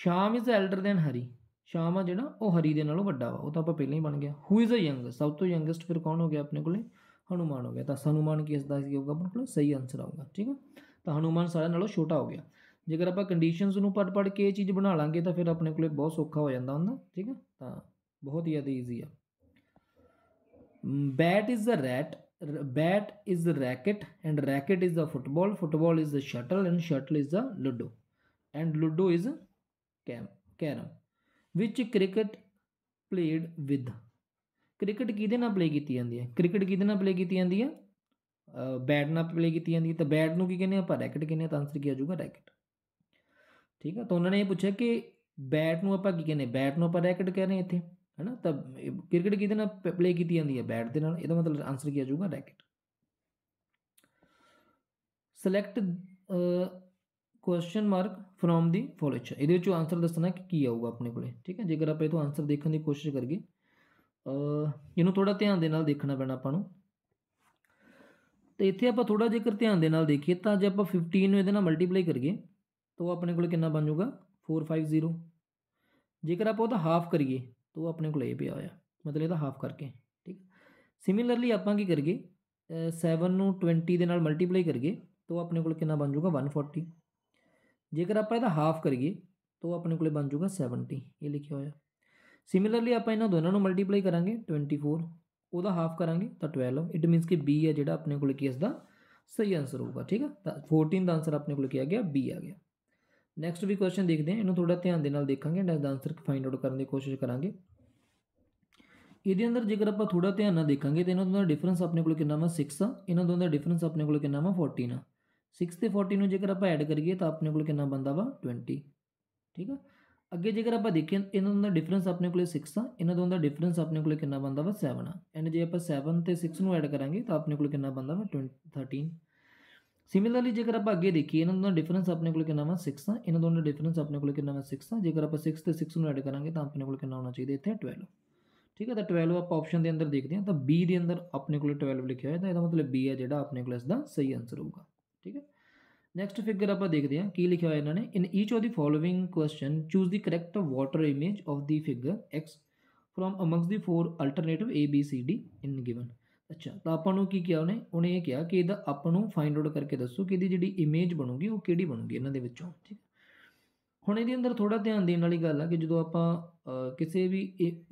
ਸ਼ਾਮ ਇਜ਼ ਐਲਡਰ ਦੈਨ ਹਰੀ ਸ਼ਾਮ ਆ ਜਿਹੜਾ ਉਹ ਹਰੀ ਦੇ ਨਾਲੋਂ ਵੱਡਾ ਵਾ ਉਹ ਤਾਂ ਆਪਾਂ ਪਹਿਲਾਂ ਹੀ ਬਣ ਗਿਆ ਹੂ ਇਜ਼ ਅ ਯੰਗ ਸਭ ਤੋਂ ਯੰਗੇਸਟ ਫਿਰ ਕੌਣ ਹੋ ਗਿਆ ਆਪਣੇ ਕੋਲੇ ਹਨੂਮਾਨ ਹੋ ਗਿਆ ਤਾਂ ਹਨੂਮਾਨ ਕੀ ਇਸਦਾ ਕੀ ਹੋਊਗਾ ਆਪਣੇ ਕੋਲੇ ਸਹੀ ਆਨਸਰ ਆਊਗਾ ਠੀਕ ਆ ਤਾਂ ਹਨੂਮਾਨ ਸਾਰਿਆਂ ਨਾਲੋਂ ਛੋਟਾ ਹੋ ਗਿਆ ਜੇਕਰ ਆਪਾਂ ਕੰਡੀਸ਼ਨਸ ਨੂੰ ਪੜ ਪੜ ਕੇ ਇਹ ਚੀਜ਼ ਬਣਾ ਲਾਂਗੇ ਤਾਂ ਫਿਰ ਆਪਣੇ ਕੋਲੇ ਬਹੁਤ ਸੌਖਾ ਹੋ ਜਾਂਦਾ ਹੁੰਦਾ ਠੀਕ ਆ ਤਾਂ ਬਹੁਤ ਹੀ ਜ਼ਿਆਦਾ ਈਜ਼ੀ ਆ bat is a rat bat is a racket and racket is a football football is a shuttle and shuttle is a ludo and ludo is cam carrom which cricket played with cricket ਕਿਹਦੇ ਨਾਲ play ਕੀਤੀ ਜਾਂਦੀ ਹੈ cricket ਕਿਹਦੇ ਨਾਲ play ਕੀਤੀ ਜਾਂਦੀ ਹੈ ਬੈਟ ਨਾਲ ਪਲੇ ਕੀਤੀ ਜਾਂਦੀ ਹੈ ਤਾਂ ਬੈਟ ਨੂੰ ਕੀ ਕਹਿੰਦੇ ਆਪਾਂ ਰੈਕਟ ਕਹਿੰਦੇ ਤਾਂ ਆਨਸਰ ਕੀ ਆ ਜਾਊਗਾ ਰੈਕਟ ਠੀਕ ਹੈ ਤਾਂ ਉਹਨਾਂ ਨੇ ਇਹ ਪੁੱਛਿਆ ਕਿ ਬੈਟ ਨੂੰ ਆਪਾਂ ਕੀ ਕਹਿੰਦੇ ਬੈਟ ਨੂੰ ਆਪਾਂ ਰੈਕਟ ਕਹਿੰਦੇ ਇੱਥੇ ਹੈਨਾ ਤਾਂ ਕ੍ਰਿਕਟ ਕਿਹਦੇ ਨਾਲ ਪਲੇ ਕੀਤੀ ਜਾਂਦੀ ਹੈ ਬੈਟ ਦੇ ਨਾਲ ਇਹਦਾ ਮਤਲਬ ਆਨਸਰ ਕੀ ਆ ਜਾਊਗਾ racket select question mark from the following ਇਹਦੇ ਵਿੱਚੋਂ ਆਨਸਰ ਦੱਸਣਾ ਕਿ ਕੀ ਆਊਗਾ ਆਪਣੇ ਕੋਲੇ ਠੀਕ ਹੈ ਜੇਕਰ ਆਪਾਂ ਇਹ ਤੋਂ ਆਨਸਰ ਦੇਖਣ ਦੀ ਕੋਸ਼ਿਸ਼ ਕਰੀਏ ਅ ਇਹਨੂੰ ਥੋੜਾ ਧਿਆਨ ਦੇ ਨਾਲ ਦੇਖਣਾ ਪੈਣਾ ਆਪਾਂ ਨੂੰ ਤੇ ਇੱਥੇ ਆਪਾਂ ਥੋੜਾ ਜੇਕਰ ਧਿਆਨ ਦੇ ਨਾਲ ਦੇਖੀਏ ਤਾਂ ਜੇ ਆਪਾਂ 15 ਨੂੰ ਇਹਦੇ ਨਾਲ ਮਲਟੀਪਲਾਈ ਕਰੀਏ ਤਾਂ ਆਪਣੇ ਕੋਲ ਕਿੰਨਾ ਬਣ ਜਾਊਗਾ 450 ਜੇਕਰ ਆਪਾਂ ਉਹਦਾ ਹਾਫ ਕਰੀਏ ਤਾਂ ਉਹ ਆਪਣੇ ਕੋਲ ਇਹ ਪਿਆ ਹੋਇਆ ਮਤਲਬ ਇਹਦਾ ਹਾਫ ਕਰਕੇ ਠੀਕ ਸਿਮਿਲਰਲੀ ਆਪਾਂ ਕੀ ਕਰੀਏ 7 ਨੂੰ 20 ਦੇ ਨਾਲ ਮਲਟੀਪਲਾਈ ਕਰੀਏ ਤਾਂ ਆਪਣੇ ਕੋਲ ਕਿੰਨਾ ਬਣ ਜਾਊਗਾ 140 ਜੇਕਰ ਆਪਾਂ ਇਹਦਾ ਹਾਫ ਕਰੀਏ ਤਾਂ ਉਹ ਆਪਣੇ ਕੋਲੇ ਬਣ ਜਾਊਗਾ 70 ਇਹ ਲਿਖਿਆ ਹੋਇਆ ਸਿਮਿਲਰਲੀ ਆਪਾਂ ਇਹਨਾਂ ਦੋਨਾਂ ਨੂੰ ਮਲਟੀਪਲਾਈ ਕਰਾਂਗੇ 24 ਉਹਦਾ ਹਾਫ ਕਰਾਂਗੇ ਤਾਂ 12 ਇਟ ਮੀਨਸ ਕਿ b ਹੈ ਜਿਹੜਾ ਆਪਣੇ ਕੋਲੇ ਕੀ ਇਸ ਦਾ ਸਹੀ ਆਨਸਰ ਹੋਊਗਾ ਠੀਕ ਹੈ ਤਾਂ 14 ਦਾ ਆਨਸਰ ਆਪਣੇ ਕੋਲੇ ਕੀ ਆ ਗਿਆ b ਆ ਗਿਆ ਨੈਕਸਟ ਵੀ ਕੁਐਸਚਨ ਦੇਖਦੇ ਹਾਂ ਇਹਨੂੰ ਥੋੜਾ ਧਿਆਨ ਦੇ ਨਾਲ ਦੇਖਾਂਗੇ ਐਂਡ ਦਾ ਆਨਸਰ ਫਾਈਂਡ ਆਊਟ ਕਰਨ ਦੀ ਕੋਸ਼ਿਸ਼ ਕਰਾਂਗੇ ਇਹਦੇ ਅੰਦਰ ਜੇਕਰ ਆਪਾਂ ਥੋੜਾ ਧਿਆਨ ਨਾਲ ਦੇਖਾਂਗੇ ਤਾਂ ਇਹਨਾਂ ਦੋਨਾਂ ਦਾ ਡਿਫਰੈਂਸ ਆਪਣੇ ਕੋਲ ਕਿੰਨਾ ਵਾ 6 ਆ ਇਹਨਾਂ ਦੋਨਾਂ ਦਾ ਡਿਫਰੈਂਸ ਆਪਣੇ ਕੋਲ ਕਿੰਨਾ ਵਾ 14 ਆ 6 ਤੇ 40 ਨੂੰ ਜੇਕਰ ਆਪਾਂ ਐਡ ਕਰੀਏ ਤਾਂ ਆਪਣੇ ਕੋਲ ਕਿੰਨਾ ਬੰਦਾ ਵਾ 20 ਠੀਕ ਆ ਅੱਗੇ ਜੇਕਰ ਆਪਾਂ ਦੇਖੀਏ ਇਹਨਾਂ ਦਾ ਡਿਫਰੈਂਸ ਆਪਣੇ ਕੋਲੇ 6 ਆ ਇਹਨਾਂ ਦੋਨਾਂ ਦਾ ਡਿਫਰੈਂਸ ਆਪਣੇ ਕੋਲੇ ਕਿੰਨਾ ਬੰਦਾ ਵਾ 7 ਆ ਐਂਡ ਜੇ ਆਪਾਂ 7 ਤੇ 6 ਨੂੰ ਐਡ ਕਰਾਂਗੇ ਤਾਂ ਆਪਣੇ ਕੋਲ ਕਿੰਨਾ ਬੰਦਾ ਵਾ 13 ਸਿਮਿਲਰਲੀ ਜੇਕਰ ਆਪਾਂ ਅੱਗੇ ਦੇਖੀਏ ਇਹਨਾਂ ਦੋਨਾਂ ਦਾ ਡਿਫਰੈਂਸ ਆਪਣੇ ਕੋਲੇ ਕਿੰਨਾ ਵਾ 6 ਆ ਇਹਨਾਂ ਦੋਨਾਂ ਦਾ ਡਿਫਰੈਂਸ ਆਪਣੇ ਕੋਲੇ ਕਿੰਨਾ ਵਾ 6 ਆ ਜੇਕਰ ਆਪਾਂ 6 ਤੇ 6 ਨੂੰ ਐਡ ਕਰਾਂਗੇ ਤਾਂ ਆਪਣੇ ਕੋਲ ਕਿੰਨਾ ਹੋਣਾ ਚਾਹੀਦਾ ਇੱਥੇ 12 ਠੀਕ ਆ ਤਾਂ 12 ਆਪਾਂ ਆਪਸ਼ਨ ਦੇ ਅੰਦਰ ਦੇਖਦੇ ਹਾਂ ਤਾਂ B ਦੇ ਅੰਦਰ ਆਪਣੇ ਕੋਲੇ 12 ਲਿਖਿਆ ਹੋਇਆ ਤਾਂ ਇਹਦਾ ਮਤਲਬ B ਹੈ ਜਿਹੜਾ ਆਪਣੇ ਕੋਲ ਇਸ ਦਾ ਸਹੀ ਆਨਸਰ ਹੋਊਗਾ ਠੀਕ ਹੈ ਨੈਕਸਟ ਫਿਗਰ ਆਪਾਂ ਦੇਖਦੇ ਹਾਂ ਕੀ ਲਿਖਿਆ ਹੋਇਆ ਇਹਨਾਂ ਨੇ in each of the following question choose the correct water image of the figure X from amongst the four alternative A B C D in given ਅੱਛਾ ਤਾਂ ਆਪਾਂ ਨੂੰ ਕੀ ਕਿਹਾ ਉਹਨੇ ਉਹਨੇ ਇਹ ਕਿਹਾ ਕਿ ਇਹਦਾ ਆਪਾਂ ਨੂੰ ਫਾਈਂਡ ਆਊਟ ਕਰਕੇ ਦੱਸੋ ਕਿ ਇਹਦੀ ਜਿਹੜੀ ਇਮੇਜ ਬਣੂਗੀ ਉਹ ਕਿਹੜੀ ਬਣੂਗੀ ਇਹਨਾਂ ਦੇ ਵਿੱਚੋਂ ਠੀਕ ਹੁਣ ਇਹਦੇ ਅੰਦਰ ਥੋੜਾ ਧਿਆਨ ਦੇਣ ਵਾਲੀ ਗੱਲ ਆ ਕਿ ਜਦੋਂ ਆਪਾਂ ਕਿਸੇ ਵੀ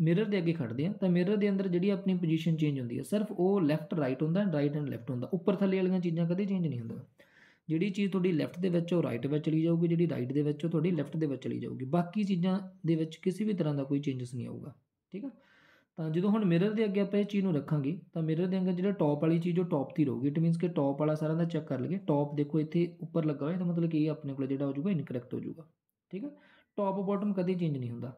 ਮਿਰਰ ਦੇ ਅੱਗੇ ਖੜਦੇ ਆ ਤਾਂ ਮਿਰਰ ਦੇ ਅੰਦਰ ਜਿਹੜੀ ਆਪਣੀ ਪੋਜੀਸ਼ਨ ਚੇਂਜ ਹੁੰਦੀ ਹੈ ਸਿਰਫ ਉਹ ਲੈਫਟ ਰਾਈਟ ਹੁੰਦਾ ਰਾਈਟ ਐਂਡ ਲੈਫਟ ਹੁੰਦਾ ਉੱਪਰ ਥੱਲੇ ਵਾਲੀਆਂ ਚੀਜ਼ਾਂ ਕਦੇ ਚੇਂਜ ਨਹੀਂ ਹੁੰਦੀਆਂ ਜਿਹੜੀ ਚੀਜ਼ ਤੁਹਾਡੀ ਲੈਫਟ ਦੇ ਵਿੱਚ ਉਹ ਰਾਈਟ ਵਿੱਚ ਚਲੀ ਜਾਊਗੀ ਜਿਹੜੀ ਰਾਈਟ ਦੇ ਵਿੱਚ ਉਹ ਤੁਹਾਡੀ ਲੈਫਟ ਦੇ ਵਿੱਚ ਚਲੀ ਜਾਊਗੀ ਬਾਕੀ ਚੀਜ਼ਾਂ ਦੇ ਵਿੱਚ ਕਿਸੇ ਵੀ ਤਰ੍ਹਾਂ ਦਾ ਕੋਈ ਚੇਂਜਸ ਨਹੀਂ ਆਊਗਾ ਠੀਕ ਆ ਤਾਂ ਜਦੋਂ ਹੁਣ ਮਿਰਰ ਦੇ ਅੱਗੇ ਆਪਾਂ ਇਹ ਚੀਜ਼ ਨੂੰ ਰੱਖਾਂਗੇ ਤਾਂ ਮਿਰਰ ਦੇ ਅੰਦਰ ਜਿਹੜਾ ਟੌਪ ਵਾਲੀ ਚੀਜ਼ ਉਹ ਟੌਪ ਤੇ ਰਹੂਗੀ ਇਟ ਮੀਨਸ ਕਿ ਟੌਪ ਵਾਲਾ ਸਾਰਾ ਦਾ ਚੈੱਕ ਕਰ ਲਈਏ ਟੌਪ ਦੇਖੋ ਇੱਥੇ ਉੱਪਰ ਲੱਗਾ ਹੋਇਆ ਤਾਂ ਮਤਲਬ ਕਿ ਇਹ ਆਪਣੇ ਕੋਲ ਜਿਹੜਾ ਹੋ ਜਾਊਗਾ ਇਨਕਰੈਕਟ ਹੋ ਜਾਊਗਾ ਠੀਕ ਹੈ ਟੌਪ ਬਾਟਮ ਕਦੀ ਚੇਂਜ ਨਹੀਂ ਹੁੰਦਾ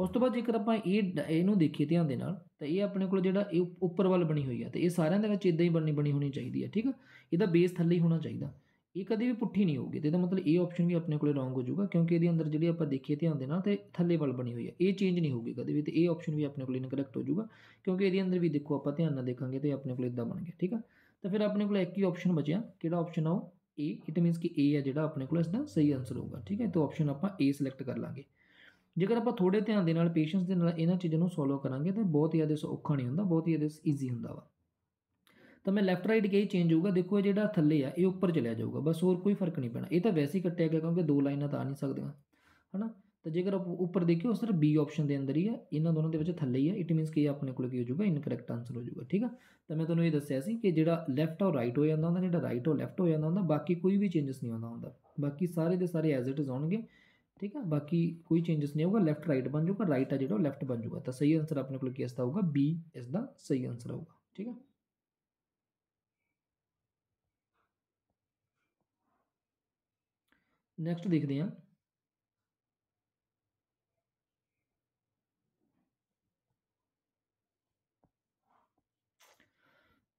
ਉਸ ਤੋਂ ਬਾਅਦ ਜੇਕਰ ਆਪਾਂ ਇਹ ਇਹਨੂੰ ਦੇਖੀਏ ਧਿਆਨ ਦੇ ਨਾਲ ਤਾਂ ਇਹ ਆਪਣੇ ਕੋਲ ਜਿਹੜਾ ਇਹ ਉੱਪਰ ਵੱਲ ਬਣੀ ਹੋਈ ਆ ਤੇ ਇਹ ਸਾਰਿਆਂ ਦੇ ਵਿੱਚ ਇਦਾਂ ਹੀ ਬਣਨੀ ਬਣੀ ਹੋਣੀ ਚਾਹੀਦੀ ਹੈ ਠੀਕ ਹੈ ਇਹਦਾ ਬੇਸ ਥੱਲੇ ਹੀ ਹੋਣਾ ਚਾਹੀਦਾ ਇਹ ਕਦੀ ਵੀ ਪੁੱਠੀ ਨਹੀਂ ਹੋਊਗੀ ਤੇ ਇਹਦਾ ਮਤਲਬ ਇਹ ਆਪਸ਼ਨ ਵੀ ਆਪਣੇ ਕੋਲੇ ਰੌਂਗ ਹੋ ਜਾਊਗਾ ਕਿਉਂਕਿ ਇਹਦੇ ਅੰਦਰ ਜਿਹੜੀ ਆਪਾਂ ਦੇਖੀਏ ਧਿਆਨ ਦੇ ਨਾਲ ਤੇ ਥੱਲੇ ਵੱਲ ਬਣੀ ਹੋਈ ਹੈ ਇਹ ਚੇਂਜ ਨਹੀਂ ਹੋਊਗੀ ਕਦੇ ਵੀ ਤੇ ਇਹ ਆਪਸ਼ਨ ਵੀ ਆਪਣੇ ਕੋਲੇ ਇਨਕਰੈਕਟ ਹੋ ਜਾਊਗਾ ਕਿਉਂਕਿ ਇਹਦੇ ਅੰਦਰ ਵੀ ਦੇਖੋ ਆਪਾਂ ਧਿਆਨ ਨਾਲ ਦੇਖਾਂਗੇ ਤੇ ਆਪਣੇ ਕੋਲੇ ਇਦਾਂ ਬਣ ਗਿਆ ਠੀਕ ਆ ਤਾਂ ਫਿਰ ਆਪਣੇ ਕੋਲ ਇੱਕ ਹੀ ਆਪਸ਼ਨ ਬਚਿਆ ਕਿਹੜਾ ਆਪਸ਼ਨ ਆ ਉਹ ਏ ਇਟ ਮੀਨਸ ਕਿ ਏ ਆ ਜਿਹੜਾ ਆਪਣੇ ਕੋਲ ਇਸ ਦਾ ਸਹੀ ਆਨਸਰ ਹੋਊਗਾ ਠੀਕ ਹੈ ਤਾਂ ਆਪਸ਼ਨ ਆਪਾਂ ਏ ਸਿਲੈਕਟ ਕਰ ਲਾਂਗੇ ਜੇਕਰ ਆਪਾਂ ਥੋੜੇ ਧਿਆਨ ਦੇ ਨਾਲ ਪੇਸ਼ੈਂਸ ਦੇ ਨਾਲ ਇਹਨਾਂ ਚੀਜ਼ਾਂ ਨੂੰ ਸੋਲਵ ਕਰਾਂਗੇ ਤਾਂ ਬਹੁਤ ਜ਼ਿਆਦਾ ਔਖਾ ਨਹੀਂ ਹੁੰਦਾ ਬਹੁਤ ਜ਼ਿਆਦਾ ਈਜ਼ੀ ਹੁੰਦਾ ਵਾ ਤਾਂ ਮੈਂ ਲੈਫਟ ਰਾਈਟ ਕੇ ਚੇਂਜ ਹੋਊਗਾ ਦੇਖੋ ਇਹ ਜਿਹੜਾ ਥੱਲੇ ਆ ਇਹ ਉੱਪਰ ਚਲਿਆ ਜਾਊਗਾ ਬਸ ਹੋਰ ਕੋਈ ਫਰਕ ਨਹੀਂ ਪੈਣਾ ਇਹ ਤਾਂ ਵੈਸੇ ਹੀ ਕੱਟਿਆ ਗਿਆ ਕਿਉਂਕਿ ਦੋ ਲਾਈਨਾਂ ਤਾਂ ਆ ਨਹੀਂ ਸਕਦੀਆਂ ਹਨਾ ਤਾਂ ਜੇਕਰ ਆਪ ਉੱਪਰ ਦੇਖਿਓ ਸਿਰਫ ਬੀ ਆਪਸ਼ਨ ਦੇ ਅੰਦਰ ਹੀ ਹੈ ਇਹਨਾਂ ਦੋਨਾਂ ਦੇ ਵਿੱਚ ਥੱਲੇ ਹੀ ਹੈ ਇਟ ਮੀਨਸ ਕਿ ਇਹ ਆਪਣੇ ਕੋਲ ਕੀ ਹੋ ਜਾਊਗਾ ਇਨਕਰੈਕਟ ਆਨਸਰ ਹੋ ਜਾਊਗਾ ਠੀਕ ਆ ਤਾਂ ਮੈਂ ਤੁਹਾਨੂੰ ਇਹ ਦੱਸਿਆ ਸੀ ਕਿ ਜਿਹੜਾ ਲੈਫਟ ਔਰ ਰਾਈਟ ਹੋ ਜਾਂਦਾ ਹੁੰਦਾ ਜਿਹੜਾ ਰਾਈਟ ਔਰ ਲੈਫਟ ਹੋ ਜਾਂਦਾ ਹੁੰਦਾ ਬਾਕੀ ਕੋਈ ਵੀ ਚੇਂਜਸ ਨਹੀਂ ਆਉਂਦਾ ਹੁੰਦਾ ਬਾਕੀ ਸਾਰੇ ਦੇ ਸਾਰੇ ਐਜ਼ ਇਟ ਇਜ਼ ਆਉਣਗੇ ਠੀਕ ਆ ਬਾਕੀ ਕੋਈ ਚੇਂਜਸ ਨਹੀਂ ਹੋਊਗਾ ਲੈਫਟ ਰਾਈਟ ਬਣ ਜਾਊਗਾ ਰਾਈਟ ਆ ਜਿਹੜਾ ਲੈਫਟ ਬਣ ਜਾਊਗਾ ਤਾਂ ਸਹੀ ਆਨਸਰ ਆਪਣੇ ਕੋਲ ਕੀ ਆਸਤਾ ਹੋਊਗਾ ਬੀ ਇਸ ਦਾ ਸਹੀ ਆਨਸਰ ਹੋਊਗਾ ਠੀਕ ਆ ਨੈਕਸਟ ਦੇਖਦੇ ਹਾਂ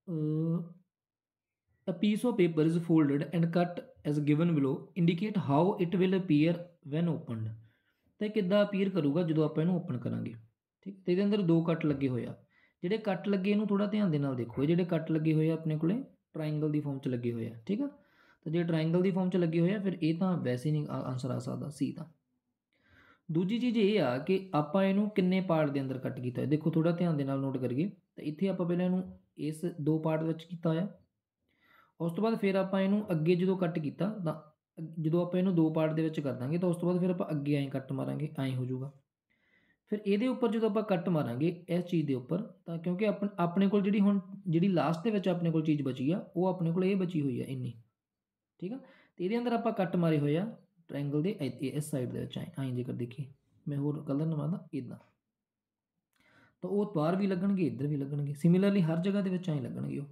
Uh, a piece of paper is folded and cut as given below. Indicate how it will appear when opened. ਤੇ ਕਿੱਦਾਂ ਅਪੀਅਰ ਕਰੂਗਾ ਜਦੋਂ ਆਪਾਂ ਇਹਨੂੰ ਓਪਨ ਕਰਾਂਗੇ ਠੀਕ ਤੇ ਇਹਦੇ ਅੰਦਰ ਦੋ ਕੱਟ ਲੱਗੇ ਹੋਏ ਆ ਜਿਹੜੇ ਕੱਟ ਲੱਗੇ ਇਹਨੂੰ ਥੋੜਾ ਧਿਆਨ ਦੇ ਨਾਲ ਦੇਖੋ ਇਹ ਜਿਹੜੇ ਕੱਟ ਲੱਗੇ ਹੋਏ ਆ ਆਪਣੇ ਕੋਲੇ ਟ੍ਰਾਇੰਗਲ ਦੀ ਫਾਰਮ 'ਚ ਲੱਗੇ ਹੋਏ ਆ ਠੀਕ ਆ ਤਾਂ ਜੇ ਟ੍ਰਾਇੰਗਲ ਦੀ ਫਾਰਮ 'ਚ ਲੱਗੇ ਹੋਏ ਆ ਫਿਰ ਇਹ ਤਾਂ ਵੈਸੇ ਨਹੀਂ ਆਨਸਰ ਆ ਸਕਦਾ ਸੀ ਤਾਂ ਦੂਜੀ ਚੀਜ਼ ਇਹ ਆ ਕਿ ਆਪਾਂ ਇਹਨੂੰ ਕਿੰਨੇ ਪਾਰਟ ਦੇ ਅੰਦਰ ਕੱਟ ਕੀਤਾ ਹੈ ਦੇਖੋ ਥੋੜਾ ਧਿਆਨ ਦੇ ਨਾਲ ਨੋਟ ਕਰੀਏ ਤਾਂ ਇੱਥੇ ਆਪਾਂ ਪਹਿਲਾਂ ਇਹਨੂੰ ਇਸ ਦੋ ਪਾਰਟ ਵਿੱਚ ਕੀਤਾ ਹੋਇਆ ਉਸ ਤੋਂ ਬਾਅਦ ਫਿਰ ਆਪਾਂ ਇਹਨੂੰ ਅੱਗੇ ਜਦੋਂ ਕੱਟ ਕੀਤਾ ਤਾਂ ਜਦੋਂ ਆਪਾਂ ਇਹਨੂੰ ਦੋ ਪਾਰਟ ਦੇ ਵਿੱਚ ਕਰ ਦਾਂਗੇ ਤਾਂ ਉਸ ਤੋਂ ਬਾਅਦ ਫਿਰ ਆਪਾਂ ਅੱਗੇ ਐਂ ਕੱਟ ਮਾਰਾਂਗੇ ਐਂ ਹੋ ਜਾਊਗਾ ਫਿਰ ਇਹਦੇ ਉੱਪਰ ਜਦੋਂ ਆਪਾਂ ਕੱਟ ਮਾਰਾਂਗੇ ਇਸ ਚੀਜ਼ ਦੇ ਉੱਪਰ ਤਾਂ ਕਿਉਂਕਿ ਆਪਣੇ ਕੋਲ ਜਿਹੜੀ ਹੁਣ ਜਿਹੜੀ ਲਾਸਟ ਦੇ ਵਿੱਚ ਆਪਣੇ ਕੋਲ ਚੀਜ਼ ਬਚੀ ਆ ਉਹ ਆਪਣੇ ਕੋਲ ਇਹ ਬਚੀ ਹੋਈ ਆ ਇੰਨੀ ਠੀਕ ਆ ਤੇ ਇਹਦੇ ਅੰਦਰ ਆਪਾਂ ਕੱਟ ਮਾਰੇ ਹੋਏ ਆ ਟ੍ਰਾਇੰਗਲ ਦੇ ਇਸ ਸਾਈਡ ਦੇ ਵਿੱਚ ਐਂ ਜੇਕਰ ਦੇਖੀ ਦੇਖੀਏ ਮੈਂ ਹੋਰ ਕਲਰ ਨਵਾਂ ਇਦਾਂ ਤਾਂ ਉਹ ਬਾਹਰ ਵੀ ਲੱਗਣਗੇ ਇੱਧਰ ਵੀ ਲੱਗਣਗੇ ਸਿਮਿਲਰਲੀ ਹਰ ਜਗ੍ਹਾ ਦੇ ਵਿੱਚ ਐਂ ਲੱਗਣਗੇ ਉਹ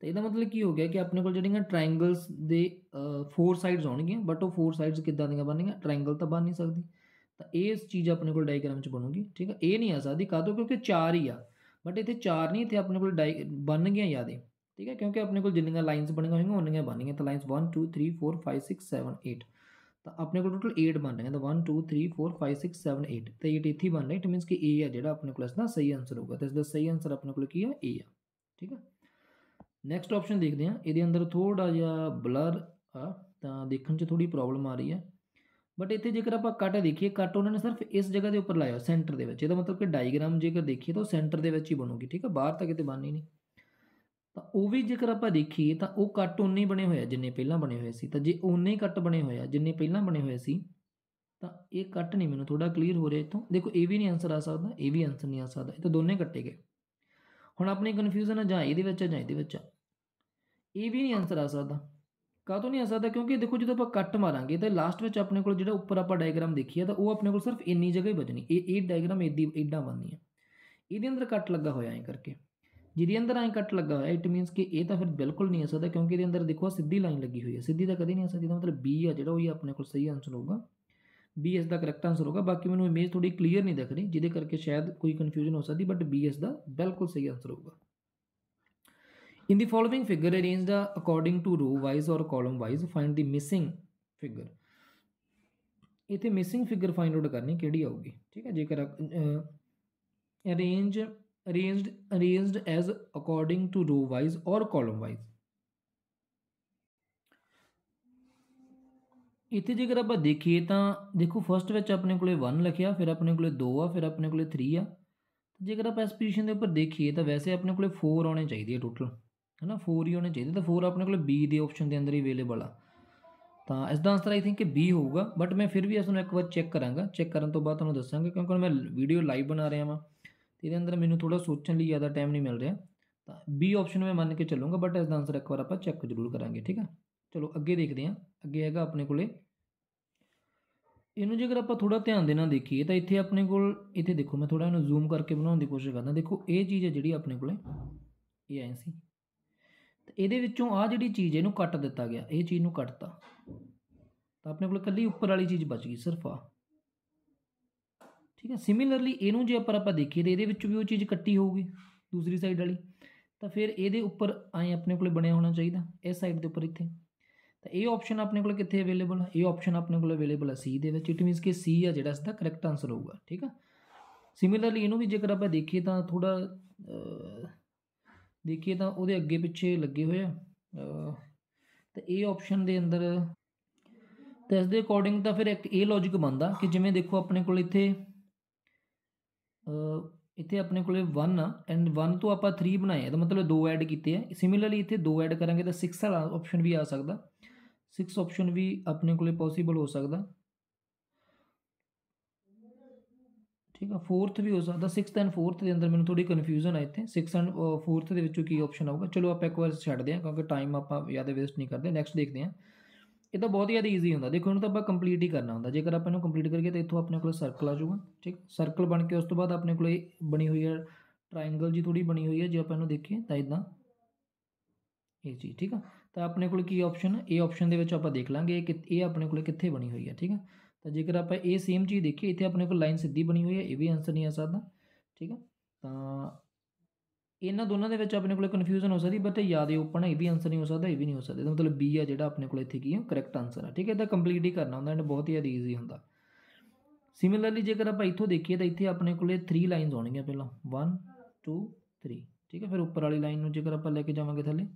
ਤਾਂ ਇਹਦਾ ਮਤਲਬ ਕੀ ਹੋ ਗਿਆ ਕਿ ਆਪਣੇ ਕੋਲ ਜਿਹੜੀਆਂ ਟ੍ਰਾਇੰਗਲਸ ਦੇ ਫੋਰ ਸਾਈਡਸ ਹੋਣਗੀਆਂ ਬਟ ਉਹ ਫੋਰ ਸਾਈਡਸ ਕਿੱਦਾਂ ਦੀਆਂ ਬਣਨਗੀਆਂ ਟ੍ਰਾਇੰਗਲ ਤਾਂ ਬਣ ਨਹੀਂ ਸਕਦੀ ਤਾਂ ਇਹ ਇਸ ਚੀਜ਼ ਆਪਣੇ ਕੋਲ ਡਾਇਗ੍ਰਾਮ 'ਚ ਬਣੂਗੀ ਠੀਕ ਹੈ ਇਹ ਨਹੀਂ ਆ ਸਕਦੀ ਕਾਹਤੋਂ ਕਿਉਂਕਿ ਚਾਰ ਹੀ ਆ ਬਟ ਇੱਥੇ ਚਾਰ ਨਹੀਂ ਇੱਥੇ ਆਪਣੇ ਕੋਲ ਡਾਈ ਬਣ ਗਈਆਂ ਯਾਦੇ ਠੀਕ ਹੈ ਕਿਉਂਕਿ ਆਪਣੇ ਕੋਲ ਜਿੰਨੀਆਂ ਲਾਈਨਸ ਬਣੀਆਂ ਹੋਈਆਂ ਉਹਨੀਆਂ ਬਣੀਆਂ ਤਾਂ ਲਾਈਨਸ 1 2 3 4 5 6 7 8 ਤਾਂ ਆਪਣੇ ਕੋਲ ਟੋਟਲ 8 ਬਣ ਰਹੇ ਤਾਂ 1 2 3 4 5 6 7 8 ਤੇ 8 ਇੱਥੇ ਬਣ ਰਿਹਾ ਇਟ ਮੀਨਸ ਕਿ A ਹੈ ਜਿਹੜਾ ਆਪਣੇ ਕੋਲ ਦਾ ਸਹੀ ਆਨਸਰ ਹੋਊਗਾ ਤਾਂ ਦਾ ਸਹੀ ਆਨਸਰ ਆਪਣੇ ਕੋਲ ਕੀ ਹੈ A ਆ ਠੀਕ ਹੈ ਨੈਕਸਟ ਆਪਸ਼ਨ ਦੇਖਦੇ ਹਾਂ ਇਹਦੇ ਅੰਦਰ ਥੋੜਾ ਜਿਹਾ ਬਲਰ ਆ ਤਾਂ ਦੇਖਣ 'ਚ ਥੋੜੀ ਪ੍ਰੋਬਲਮ ਆ ਰਹੀ ਹੈ ਬਟ ਇੱਥੇ ਜੇਕਰ ਆਪਾਂ ਕੱਟ ਦੇਖੀਏ ਕੱਟ ਉਹਨਾਂ ਨੇ ਸਿਰਫ ਇਸ ਜਗ੍ਹਾ ਦੇ ਉੱਪਰ ਲਾਇਆ ਸੈਂਟਰ ਦੇ ਵਿੱਚ ਇਹਦਾ ਮਤਲਬ ਕਿ ਡਾਇਗ੍ਰਾਮ ਜੇਕਰ ਦੇਖੀਏ ਤਾਂ ਸੈਂਟਰ ਦੇ ਵਿੱਚ ਹੀ ਬਣੂਗੀ ਠੀਕ ਹੈ ਬਾਹਰ ਤਾਂ ਕਿਤੇ ਬਣਨੀ ਨਹੀਂ ਤਾਂ ਉਹ ਵੀ ਜੇਕਰ ਆਪਾਂ ਦੇਖੀਏ ਤਾਂ ਉਹ ਕੱਟ ਉਨੇ ਹੀ ਬਣੇ ਹੋਇਆ ਜਿੰਨੇ ਪਹਿਲਾਂ ਬਣੇ ਹੋਏ ਸੀ ਤਾਂ ਜੇ ਉਨੇ ਹੀ ਕੱਟ ਬਣੇ ਹੋਇਆ ਜਿੰਨੇ ਪਹਿਲਾਂ ਬਣੇ ਹੋਏ ਸੀ ਤਾਂ ਇਹ ਕੱਟ ਨਹੀਂ ਮੈਨੂੰ ਥੋੜਾ ਕਲੀਅਰ ਹੋ ਰਿਹਾ ਇਤੋਂ ਦੇਖੋ ਇਹ ਵੀ ਨਹੀਂ ਆਨਸਰ ਆ ਸਕਦਾ ਇਹ ਵੀ ਆਨਸਰ ਨਹੀਂ ਆ ਸਕਦਾ ਇਹ ਤਾਂ ਦੋਨੇ ਕੱਟੇ ਗਏ ਹੁਣ ਆਪਣੀ ਕਨਫਿਊਜ਼ਨ ਹੈ ਜਾਂ ਇਹਦੇ ਵਿੱਚ ਹੈ ਜਾਂ ਇਹਦੇ ਵਿੱਚ ਇਹ ਵੀ ਨਹੀਂ ਆਨਸਰ ਆ ਸਕਦਾ ਕਾਹ ਤੋਂ ਨਹੀਂ ਆ ਸਕਦਾ ਕਿਉਂਕਿ ਦੇਖੋ ਜਦੋਂ ਆਪਾਂ ਕੱਟ ਮਾਰਾਂਗੇ ਤਾਂ ਲਾਸਟ ਵਿੱਚ ਆਪਣੇ ਕੋਲ ਜਿਹੜਾ ਉੱਪਰ ਆਪਾਂ ਡਾਇਗਰਾਮ ਦੇਖੀਆ ਤਾਂ ਉਹ ਆਪਣੇ ਕੋਲ ਸਿਰਫ ਇੰਨੀ ਜਗ੍ਹਾ ਹੀ ਬਚਣੀ ਇਹ ਇਹ ਡਾਇਗਰਾਮ ਇਦਾਂ ਬਣਨੀ ਹੈ ਇਹਦੇ ਅੰਦਰ ਕੱਟ ਲੱਗਾ ਹੋਇਆ ਐ ਕਰਕੇ ਜਿਹਦੇ ਅੰਦਰ ਐ ਕੱਟ ਲੱਗਾ ਹੋਇਆ ਇਟ ਮੀਨਸ ਕਿ ਇਹ ਤਾਂ ਫਿਰ ਬਿਲਕੁਲ ਨਹੀਂ ਆ ਸਕਦਾ ਕਿਉਂਕਿ ਇਹਦੇ ਅੰਦਰ ਦੇਖੋ ਸਿੱਧੀ ਲਾਈਨ ਲੱਗੀ ਹੋਈ ਹੈ ਸਿੱਧੀ ਤਾਂ ਕਦੇ ਨਹੀਂ ਆ ਸਕਦੀ ਦਾ ਮਤਲਬ ਬੀ ਆ ਜਿਹੜਾ ਉਹ ਹੀ ਆਪਣੇ ਕੋਲ ਸਹੀ ਆਨਸਰ ਹੋਊਗਾ ਬੀ ਇਸ ਦਾ ਕਰੈਕਟ ਆਨਸਰ ਹੋਗਾ ਬਾਕੀ ਮੈਨੂੰ ਇਮੇਜ ਥੋੜੀ ਕਲੀਅਰ ਨਹੀਂ ਦਿਖ ਰਹੀ ਜਿਹਦੇ ਕਰਕੇ ਸ਼ਾਇਦ ਕੋਈ ਕਨਫਿਊਜ਼ਨ ਹੋ ਸਕਦੀ ਬਟ ਬੀ ਇਸ ਦਾ ਬਿਲਕੁਲ ਸਹੀ ਆਨਸਰ ਹੋਊਗਾ in the following figure arranged according to row wise or column wise find the missing figure ਇਥੇ ਮਿਸਿੰਗ ਫਿਗਰ ਫਾਈਂਡ ਆਊਟ ਕਰਨੀ ਕਿਹੜੀ ਆਊਗੀ ਠੀਕ ਹੈ ਜੇਕਰ arrange arranged arranged as according to row wise or column wise ਇੱਥੇ ਜੇਕਰ ਆਪਾਂ ਦੇਖੀਏ ਤਾਂ ਦੇਖੋ ਫਰਸਟ ਵਿੱਚ ਆਪਣੇ ਕੋਲੇ 1 ਲਿਖਿਆ ਫਿਰ ਆਪਣੇ ਕੋਲੇ 2 ਆ ਫਿਰ ਆਪਣੇ ਕੋਲੇ 3 ਆ ਜੇਕਰ ਆਪਾਂ ਇਸ ਪੋਜੀਸ਼ਨ ਦੇ ਉੱਪਰ ਦੇਖੀਏ ਤਾਂ ਵੈਸੇ ਆਪਣੇ ਕੋਲੇ 4 ਆਉਣੇ ਚਾਹੀਦੇ ਆ ਟੋਟਲ ਹੈਨਾ 4 ਹੀ ਆਉਣੇ ਚਾਹੀਦੇ ਤਾਂ 4 ਆਪਣੇ ਕੋਲੇ B ਦੇ ਆਪਸ਼ਨ ਦੇ ਅੰਦਰ ਹੀ ਅਵੇਲੇਬਲ ਆ ਤਾਂ ਇਸ ਦਾ ਆਨਸਰ ਆਈ ਥਿੰਕ ਕਿ B ਹੋਊਗਾ ਬਟ ਮੈਂ ਫਿਰ ਵੀ ਇਸ ਨੂੰ ਇੱਕ ਵਾਰ ਚੈੱਕ ਕਰਾਂਗਾ ਚੈੱਕ ਕਰਨ ਤੋਂ ਬਾਅਦ ਤੁਹਾਨੂੰ ਦੱਸਾਂਗਾ ਕਿਉਂਕਿ ਮੈਂ ਵੀਡੀਓ ਲਾਈਵ ਬਣਾ ਰਿਹਾ ਹਾਂ ਇਹਦੇ ਅੰਦਰ ਮੈਨੂੰ ਥੋੜਾ ਸੋਚਣ ਲਈ ਜ਼ਿਆਦਾ ਟਾਈਮ ਨਹੀਂ ਮਿਲ ਰਿਹਾ ਤਾਂ ਬੀ ਆਪਸ਼ਨ ਮੈਂ ਮੰਨ ਕੇ ਚੱਲੂਗਾ ਬਟ ਇਸ ਦਾ ਆਨਸਰ ਇੱਕ ਵਾਰ ਆਪਾਂ ਚੈੱਕ ਜ਼ਰੂਰ ਕਰਾਂਗੇ ਠੀਕ ਆ ਚਲੋ ਅੱਗੇ ਦੇਖਦੇ ਹਾਂ ਅੱਗੇ ਹੈਗਾ ਆਪਣੇ ਕੋਲੇ ਇਹਨੂੰ ਜੇਕਰ ਆਪਾਂ ਥੋੜਾ ਧਿਆਨ ਦੇ ਨਾਲ ਦੇਖੀਏ ਤਾਂ ਇੱਥੇ ਆਪਣੇ ਕੋਲ ਇੱਥੇ ਦੇਖੋ ਮੈਂ ਥੋੜਾ ਇਹਨੂੰ ਜ਼ੂਮ ਕਰਕੇ ਬਣਾਉਣ ਦੀ ਕੋਸ਼ਿਸ਼ ਕਰਦਾ ਦੇਖੋ ਇਹ ਚੀਜ਼ ਹੈ ਜਿਹੜੀ ਆਪਣੇ ਕੋਲੇ ਇਹ ਆਈ ਸੀ ਤੇ ਇਹਦੇ ਵਿੱਚੋਂ ਆ ਜਿਹੜੀ ਚੀਜ਼ ਇਹਨੂੰ ਕੱਟ ਦਿੱਤਾ ਗਿਆ ਇਹ ਚੀਜ਼ ਨੂੰ ਕੱਟਤਾ ਤਾਂ ਆਪਣੇ ਕੋਲ ਇਕੱਲੀ ਉੱਪਰ ਵਾਲੀ ਚੀਜ਼ ਬਚ ਗਈ ਸਿਰਫ ਆ ਠੀਕ ਹੈ ਸਿਮਿਲਰਲੀ ਇਹਨੂੰ ਜੇ ਆਪਾਂ ਆਪਾਂ ਦੇਖੀਏ ਤੇ ਇਹਦੇ ਵਿੱਚ ਵੀ ਉਹ ਚੀਜ਼ ਕੱਟੀ ਹੋਊਗੀ ਦੂਸਰੀ ਸਾਈਡ ਵਾਲੀ ਤਾਂ ਫਿਰ ਇਹਦੇ ਉੱਪਰ ਐ ਆਪਣੇ ਕੋਲੇ ਬਣਿਆ ਹੋਣਾ ਚਾਹੀਦਾ ਇਸ ਸਾਈਡ ਦੇ ਉੱਪਰ ਇੱਥੇ ਤਾਂ ਇਹ ਆਪਸ਼ਨ ਆਪਣੇ ਕੋਲੇ ਕਿੱਥੇ ਅਵੇਲੇਬਲ ਹੈ ਇਹ ਆਪਸ਼ਨ ਆਪਣੇ ਕੋਲੇ ਅਵੇਲੇਬਲ ਹੈ ਸੀ ਦੇ ਵਿੱਚ ਇਟ ਮੀਨਸ ਕਿ ਸੀ ਆ ਜਿਹੜਾ ਸਦਾ ਕਰੈਕਟ ਆਨਸਰ ਹੋਊਗਾ ਠੀਕ ਆ ਸਿਮਿਲਰਲੀ ਇਹਨੂੰ ਵੀ ਜੇਕਰ ਆਪਾਂ ਦੇਖੀਏ ਤਾਂ ਥੋੜਾ ਦੇਖੀਏ ਤਾਂ ਉਹਦੇ ਅੱਗੇ ਪਿੱਛੇ ਲੱਗੇ ਹੋਏ ਆ ਤਾਂ ਇਹ ਆਪਸ਼ਨ ਦੇ ਅੰਦਰ ਤਾਂ ਇਸ ਦੇ ਅਕੋਰਡਿੰਗ ਤਾਂ ਫਿਰ ਇੱਕ ਇਹ ਲੌਜੀਕ ਬਣਦਾ ਕਿ ਜਿਵੇਂ ਦੇਖੋ ਆਪਣੇ ਕੋਲ ਇੱਥੇ ਇੱਥੇ ਆਪਣੇ ਕੋਲੇ 1 ਆ ਐਂਡ 1 ਤੋਂ ਆਪਾਂ 3 ਬਣਾਏ ਤਾਂ ਮਤਲਬ ਦੋ ਐਡ ਕੀਤੇ ਆ ਸਿਮਿਲਰਲੀ ਇੱਥੇ ਦੋ ਐਡ ਕਰਾਂਗੇ ਤਾਂ 6 ਵਾਲਾ ਆਪਸ਼ਨ ਵੀ ਆ ਸਕਦਾ 6 ਆਪਸ਼ਨ ਵੀ ਆਪਣੇ ਕੋਲੇ ਪੋਸੀਬਲ ਹੋ ਸਕਦਾ ਠੀਕ ਆ 4th ਵੀ ਹੋ ਸਕਦਾ 6th ਐਂਡ 4th ਦੇ ਅੰਦਰ ਮੈਨੂੰ ਥੋੜੀ ਕਨਫਿਊਜ਼ਨ ਆ ਇੱਥੇ 6 ਐਂਡ 4th ਦੇ ਵਿੱਚੋਂ ਕੀ ਆਪਸ਼ਨ ਆਊਗਾ ਚਲੋ ਆਪਾਂ ਇੱਕ ਵਾਰ ਛੱਡਦੇ ਆ ਕਿਉਂਕਿ ਟਾਈਮ ਆਪਾਂ ਜ਼ਿਆਦਾ ਵੇਸਟ ਨਹੀਂ ਕਰਦੇ ਨੈਕਸਟ ਦੇਖਦੇ ਆ ਇਹ ਤਾਂ ਬਹੁਤ ਹੀ ਜ਼ਿਆਦਾ ਈਜ਼ੀ ਹੁੰਦਾ ਦੇਖੋ ਇਹਨੂੰ ਤਾਂ ਆਪਾਂ ਕੰਪਲੀਟ ਹੀ ਕਰਨਾ ਹੁੰਦਾ ਜੇਕਰ ਆਪਾਂ ਇਹਨੂੰ ਕੰਪਲੀਟ ਕਰੀਏ ਤਾਂ ਇੱਥੋਂ ਆਪਣੇ ਕੋਲ ਸਰਕਲ ਆ ਜਾਊਗਾ ਠੀਕ ਸਰਕਲ ਬਣ ਕੇ ਉਸ ਤੋਂ ਬਾਅਦ ਆਪਣੇ ਕੋਲ ਇਹ ਬਣੀ ਹੋਈ ਹੈ ਟ੍ਰਾਇੰਗਲ ਜੀ ਥੋੜੀ ਬਣੀ ਹੋਈ ਹੈ ਜੇ ਆਪਾਂ ਇਹਨੂੰ ਦੇਖੀਏ ਤਾਂ ਇਦਾਂ ਇਹ ਜੀ ਠੀਕ ਆ ਤਾਂ ਆਪਣੇ ਕੋਲ ਕੀ ਆਪਸ਼ਨ ਇਹ ਆਪਸ਼ਨ ਦੇ ਵਿੱਚ ਆਪਾਂ ਦੇਖ ਲਾਂਗੇ ਕਿ ਇਹ ਆਪਣੇ ਕੋਲ ਕਿੱਥੇ ਬਣੀ ਹੋਈ ਹੈ ਠੀਕ ਆ ਤਾਂ ਜੇਕਰ ਆਪਾਂ ਇਹ ਸੇਮ ਚੀਜ਼ ਦੇਖੀਏ ਇੱਥੇ ਆਪਣੇ ਕੋਲ ਲਾਈਨ ਸਿੱਧੀ ਬਣੀ ਹੋਈ ਹੈ ਇਹ ਵੀ ਆਨਸਰ ਨਹੀਂ ਆ ਸਕਦਾ ਠੀਕ ਆ ਤਾਂ ਇਹਨਾਂ ਦੋਨਾਂ ਦੇ ਵਿੱਚ ਆਪਣੇ ਕੋਲੇ ਕਨਫਿਊਜ਼ਨ ਹੋ ਸਕਦੀ ਬਟ ਯਾਦ ਇਹ ਓਪਨ ਇਹ ਵੀ ਆਨਸਰ ਨਹੀਂ ਹੋ ਸਕਦਾ ਇਹ ਵੀ ਨਹੀਂ ਹੋ ਸਕਦਾ ਇਹਦਾ ਮਤਲਬ ਬੀ ਆ ਜਿਹੜਾ ਆਪਣੇ ਕੋਲ ਇੱਥੇ ਕੀ ਹੈ ਕਰੈਕਟ ਆਨਸਰ ਹੈ ਠੀਕ ਹੈ ਇਹਦਾ ਕੰਪਲੀਟ ਹੀ ਕਰਨਾ ਹੁੰਦਾ ਐਂਡ ਬਹੁਤ ਹੀ ਈਜ਼ੀ ਹੁੰਦਾ ਸਿਮਿਲਰਲੀ ਜੇਕਰ ਆਪਾਂ ਇੱਥੋਂ ਦੇਖੀਏ ਤਾਂ ਇੱਥੇ ਆਪਣੇ ਕੋਲੇ 3 ਲਾਈਨਸ ਹੋਣਗੀਆਂ ਪਹਿਲਾਂ 1 2 3 ਠੀਕ ਹੈ ਫਿਰ ਉੱਪਰ ਵਾਲੀ ਲਾਈਨ ਨੂੰ ਜੇਕਰ ਆਪਾਂ ਲੈ ਕੇ ਜਾਵਾਂਗੇ ਥੱਲੇ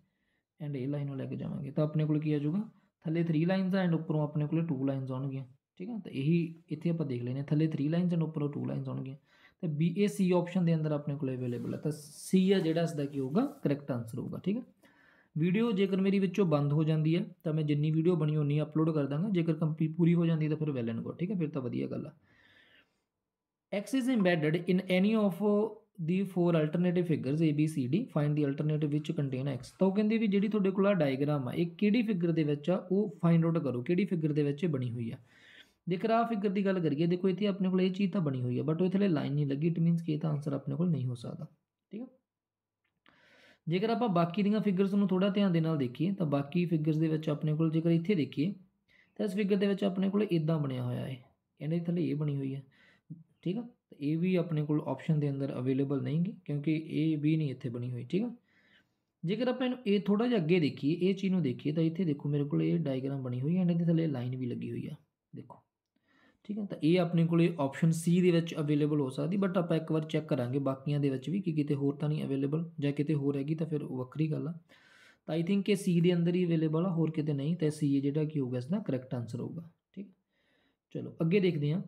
ਐਂਡ ਇਹ ਲਾਈਨ ਨੂੰ ਲੈ ਕੇ ਜਾਵਾਂਗੇ ਤਾਂ ਆਪਣੇ ਕੋਲ ਕੀ ਆ ਜਾਊਗਾ ਥੱਲੇ 3 ਲਾਈਨਸ ਐਂਡ ਉੱਪਰੋਂ ਆਪਣੇ ਕੋਲੇ 2 ਲਾਈਨਸ ਆਉਣਗੀਆਂ ਠੀਕ ਹੈ ਤਾਂ ਇਹੀ ਇੱਥੇ ਆਪਾਂ ਦੇਖ ਲੈਨੇ ਥੱਲੇ 3 ਲਾਈਨਸ ਐਂਡ ਉੱਪਰੋਂ 2 ਲਾਈਨਸ ਆਉਣਗੀਆਂ ਤੇ ਬੀ ਏ ਸੀ ਆਪਸ਼ਨ ਦੇ ਅੰਦਰ ਆਪਣੇ ਕੋਲ ਅਵੇਲੇਬਲ ਹੈ ਤਾਂ ਸੀ ਆ ਜਿਹੜਾ ਇਸ ਦਾ ਕੀ ਹੋਊਗਾ ਕਰੈਕਟ ਆਨਸਰ ਹੋਊਗਾ ਠੀਕ ਹੈ ਵੀਡੀਓ ਜੇਕਰ ਮੇਰੀ ਵਿੱਚੋਂ ਬੰਦ ਹੋ ਜਾਂਦੀ ਹੈ ਤਾਂ ਮੈਂ ਜਿੰਨੀ ਵੀਡੀਓ ਬਣੀ ਉਨੀ ਅਪਲੋਡ ਕਰ ਦਾਂਗਾ ਜੇਕਰ ਕੰਪਲੀਟ ਪੂਰੀ ਹੋ ਜਾਂਦੀ ਤਾਂ ਫਿਰ ਵੈਲ ਐਂਡ ਗੁੱਡ ਠੀਕ ਹੈ ਫਿਰ ਤਾਂ ਵਧੀਆ ਗੱਲ ਆ x is embedded in any of the four alternative figures a b c d find the alternative which contain x ਤਾਂ ਉਹ ਕਹਿੰਦੇ ਵੀ ਜਿਹੜੀ ਤੁਹਾਡੇ ਕੋਲ ਆ ਡਾਇਗਰਾਮ ਆ ਇਹ ਕਿਹੜੀ ਫਿਗਰ ਦੇ ਵਿੱਚ ਆ ਉਹ ਫਾਈਂਡ ਆਊਟ ਕਰੋ ਕਿਹੜੀ ਫਿਗਰ ਦੇ ਵਿੱਚ ਇਹ ਬਣੀ ਹੋਈ ਆ ਜੇ ਆ ਫਿਗਰ ਦੀ ਗੱਲ ਕਰੀਏ ਦੇਖੋ ਇੱਥੇ ਆਪਣੇ ਕੋਲ ਇਹ ਚੀਜ਼ ਤਾਂ ਬਣੀ ਹੋਈ ਹੈ ਬਟ ਇਥੇ ਲਾਈਨ ਨਹੀਂ ਲੱਗੀ ਇਟ ਮੀਨਸ ਕਿ ਇਹ ਤਾਂ ਆਨਸਰ ਆਪਣੇ ਕੋਲ ਨਹੀਂ ਹੋ ਸਕਦਾ ਠੀਕ ਹੈ ਜੇਕਰ ਆਪਾਂ ਬਾਕੀ ਦੀਆਂ ਫਿਗਰਸ ਨੂੰ ਥੋੜਾ ਧਿਆਨ ਦੇ ਨਾਲ ਦੇਖੀਏ ਤਾਂ ਬਾਕੀ ਫਿਗਰਸ ਦੇ ਵਿੱਚ ਆਪਣੇ ਕੋਲ ਜੇਕਰ ਇੱਥੇ ਦੇਖੀਏ ਤਾਂ ਇਸ ਫਿਗਰ ਦੇ ਵਿੱਚ ਆਪਣੇ ਕੋਲ ਇਦਾਂ ਬਣਿਆ ਹੋਇਆ ਹੈ ਇਹਨੇ ਥੱਲੇ ਇਹ ਬਣੀ ਹੋਈ ਹੈ ਠੀਕ ਆ ਇਹ ਵੀ ਆਪਣੇ ਕੋਲ ਆਪਸ਼ਨ ਦੇ ਅੰਦਰ ਅਵੇਲੇਬਲ ਨਹੀਂਗੀ ਕਿਉਂਕਿ ਇਹ ਵੀ ਨਹੀਂ ਇੱਥੇ ਬਣੀ ਹੋਈ ਠੀਕ ਹੈ ਜੇਕਰ ਆਪਾਂ ਇਹਨੂੰ ਇਹ ਥੋੜਾ ਜਿਹਾ ਅੱਗੇ ਦੇਖੀਏ ਇਹ ਚੀਜ਼ ਨੂੰ ਦੇਖੀਏ ਤਾਂ ਇੱਥੇ ਦੇਖੋ ਮੇਰੇ ਕੋਲ ਇਹ ਡਾਇਗਰਾਮ ਬਣੀ ਹੋਈ ਹੈ ਦੇ ਥੱਲੇ ਲਾਈਨ ਵੀ ਲੱਗੀ ਹੋਈ ਆ ਦੇਖੋ ਠੀਕ ਹੈ ਤਾਂ ਇਹ ਆਪਣੇ ਕੋਲੇ ਆਪਸ਼ਨ ਸੀ ਦੇ ਵਿੱਚ ਅਵੇਲੇਬਲ ਹੋ ਸਕਦੀ ਬਟ ਆਪਾਂ ਇੱਕ ਵਾਰ ਚੈੱਕ ਕਰਾਂਗੇ ਬਾਕੀਆਂ ਦੇ ਵਿੱਚ ਵੀ ਕਿ ਕਿਤੇ ਹੋਰ ਤਾਂ ਨਹੀਂ ਅਵੇਲੇਬਲ ਜਾਂ ਕਿਤੇ ਹੋਰ ਹੈਗੀ ਤਾਂ ਫਿਰ ਵੱਖਰੀ ਗੱਲ ਆ ਤਾਂ ਆਈ ਥਿੰਕ ਇਹ ਸੀ ਦੇ ਅੰਦਰ ਹੀ ਅਵੇਲੇਬਲ ਆ ਹੋਰ ਕਿਤੇ ਨਹੀਂ ਤਾਂ ਸੀ ਜਿਹੜਾ ਕੀ ਹੋਊਗਾ ਇਸ ਦਾ ਕਰੈਕਟ ਆਨਸਰ ਹੋਊਗਾ ਠੀਕ ਚਲੋ ਅੱਗੇ ਦੇਖਦੇ ਹਾਂ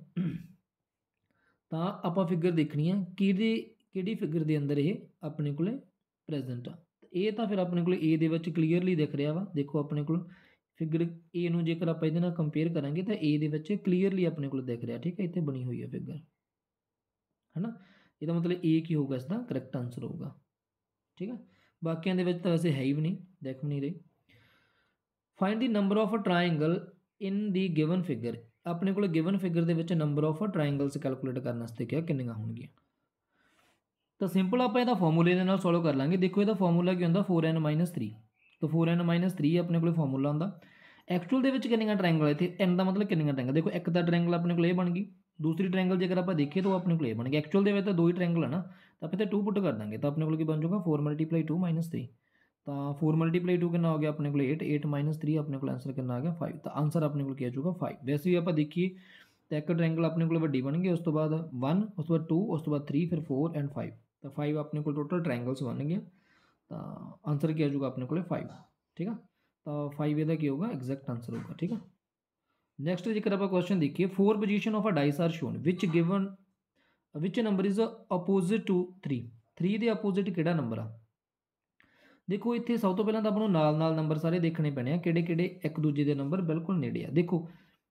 ਤਾਂ ਆਪਾਂ ਫਿਗਰ ਦੇਖਣੀ ਆ ਕਿਹਦੇ ਕਿਹੜੀ ਫਿਗਰ ਦੇ ਅੰਦਰ ਇਹ ਆਪਣੇ ਕੋਲੇ ਪ੍ਰੈਜ਼ੈਂਟ ਆ ਇਹ ਤਾਂ ਫਿਰ ਆਪਣੇ ਕੋਲ A ਦੇ ਵਿੱਚ ਕਲੀਅਰਲੀ ਦਿਖ ਰਿਹਾ ਵਾ ਦੇਖੋ ਆਪਣੇ ਕੋਲ ਫਿਗਰ A ਨੂੰ ਜੇਕਰ ਆਪਾਂ ਇਹਦੇ ਨਾਲ ਕੰਪੇਅਰ ਕਰਾਂਗੇ ਤਾਂ A ਦੇ ਵਿੱਚ ਕਲੀਅਰਲੀ ਆਪਣੇ ਕੋਲ ਦਿਖ ਰਿਹਾ ਠੀਕ ਹੈ ਇੱਥੇ ਬਣੀ ਹੋਈ ਹੈ ਫਿਗਰ ਹੈਨਾ ਇਹਦਾ ਮਤਲਬ A ਕੀ ਹੋਊਗਾ ਇਸ ਦਾ ਕਰੈਕਟ ਆਨਸਰ ਹੋਊਗਾ ਠੀਕ ਹੈ ਬਾਕੀਆਂ ਦੇ ਵਿੱਚ ਤਾਂ ਵੈਸੇ ਹੈ ਹੀ ਨਹੀਂ ਦੇਖ ਵੀ ਨਹੀਂ ਰਹੀ find the number of triangle in the given figure ਆਪਣੇ ਕੋਲ ਗਿਵਨ ਫਿਗਰ ਦੇ ਵਿੱਚ ਨੰਬਰ ਆਫ ਟ੍ਰਾਇੰਗਲਸ ਕੈਲਕੂਲੇਟ ਕਰਨ ਵਾਸਤੇ ਕਿਹਾ ਕਿੰਨੀਆਂ ਹੋਣਗੀਆਂ ਤਾਂ ਸਿੰਪਲ ਆਪਾਂ ਇਹਦਾ ਫਾਰਮੂਲੇ ਦੇ ਨਾਲ ਸੋਲਵ ਕਰ ਲਾਂਗੇ ਦੇਖੋ ਇਹਦਾ ਫਾਰਮੂਲਾ ਕੀ ਹੁੰਦਾ 4n 3 ਤਾਂ 4n 3 ਆਪਣੇ ਕੋਲ ਫਾਰਮੂਲਾ ਹੁੰਦਾ एक्चुअल ਦੇ ਵਿੱਚ ਕਿੰਨੀਆਂ ਟ੍ਰਾਇੰਗਲ ਹੈ ਇੱਥੇ n ਦਾ ਮਤਲਬ ਕਿੰਨੀਆਂ ਟ੍ਰਾਇੰਗਲ ਦੇਖੋ ਇੱਕ ਦਾ ਟ੍ਰਾਇੰਗਲ ਆਪਣੇ ਕੋਲ ਇਹ ਬਣ ਗਈ ਦੂਸਰੀ ਟ੍ਰਾਇੰਗਲ ਜੇਕਰ ਆਪਾਂ ਦੇਖੀਏ ਤਾਂ ਆਪਣੇ ਕੋਲ ਇਹ ਬਣ ਗਈ ਐਕਚੁਅਲ ਦੇ ਵਿੱਚ ਤਾਂ ਦੋ ਹੀ ਟ੍ਰਾਇੰਗਲ ਹੈ ਨਾ ਤਾਂ ਆਪਾਂ ਇੱਥੇ 2 ਪੁੱਟ ਕਰ ਦਾਂਗੇ ਤਾਂ ਆਪਣੇ ਕੋਲ ਕੀ ਬਣ ਜਾਊਗਾ 4 2 3 ਤਾਂ 4 ਮਲਟੀਪਲਾਈ 2 ਕਿੰਨਾ ਹੋ ਗਿਆ ਆਪਣੇ ਕੋਲ 8 8 3 ਆਪਣੇ ਕੋਲ ਆਨਸਰ ਕਿੰਨਾ ਆ ਗਿਆ 5 ਤਾਂ ਆਨਸਰ ਆਪਣੇ ਕੋਲ ਕੀ ਆ ਜਾਊਗਾ 5 ਵੈਸੇ ਵੀ ਆਪਾਂ ਦੇਖੀਏ ਤਾਂ ਇੱਕ ਟ੍ਰਾਇੰਗਲ ਆਪਣੇ ਕੋਲ ਵੱਡੀ ਬਣ ਗਈ ਉਸ ਤੋਂ ਬਾਅਦ 1 ਉਸ ਤੋਂ ਬਾਅਦ 2 ਉਸ ਤੋਂ ਬਾਅਦ 3 ਫਿਰ 4 ਐਂਡ 5 ਤਾਂ 5 ਆਪਣੇ ਕੋਲ ਟੋਟਲ ਟ੍ਰਾਇੰਗਲਸ ਬਣ ਗਏ ਤਾਂ ਆਨਸਰ ਕੀ ਆ ਜਾਊਗਾ ਆਪਣੇ ਕੋਲ 5 ਠੀਕ ਆ ਤਾਂ 5 ਇਹਦਾ ਕੀ ਹੋਊਗਾ ਐਗਜ਼ੈਕਟ ਆਨਸਰ ਹੋਊਗਾ ਠੀਕ ਹੈ ਨੈਕਸਟ ਜੇਕਰ ਆਪਾਂ ਕੁਐਸਚਨ ਦੇਖੀਏ four position of a dice are shown which given which number is opposite to 3 3 ਦੇ ਆਪੋਜ਼ਿਟ ਕਿਹੜਾ ਨੰਬਰ ਆ ਦੇਖੋ ਇੱਥੇ ਸਭ ਤੋਂ ਪਹਿਲਾਂ ਤਾਂ ਆਪਾਂ ਨੂੰ ਨਾਲ-ਨਾਲ ਨੰਬਰ ਸਾਰੇ ਦੇਖਣੇ ਪੈਣੇ ਆ ਕਿਹੜੇ-ਕਿਹੜੇ ਇੱਕ ਦੂਜੇ ਦੇ ਨੰਬਰ ਬਿਲਕੁਲ ਨੇੜੇ ਆ ਦੇਖੋ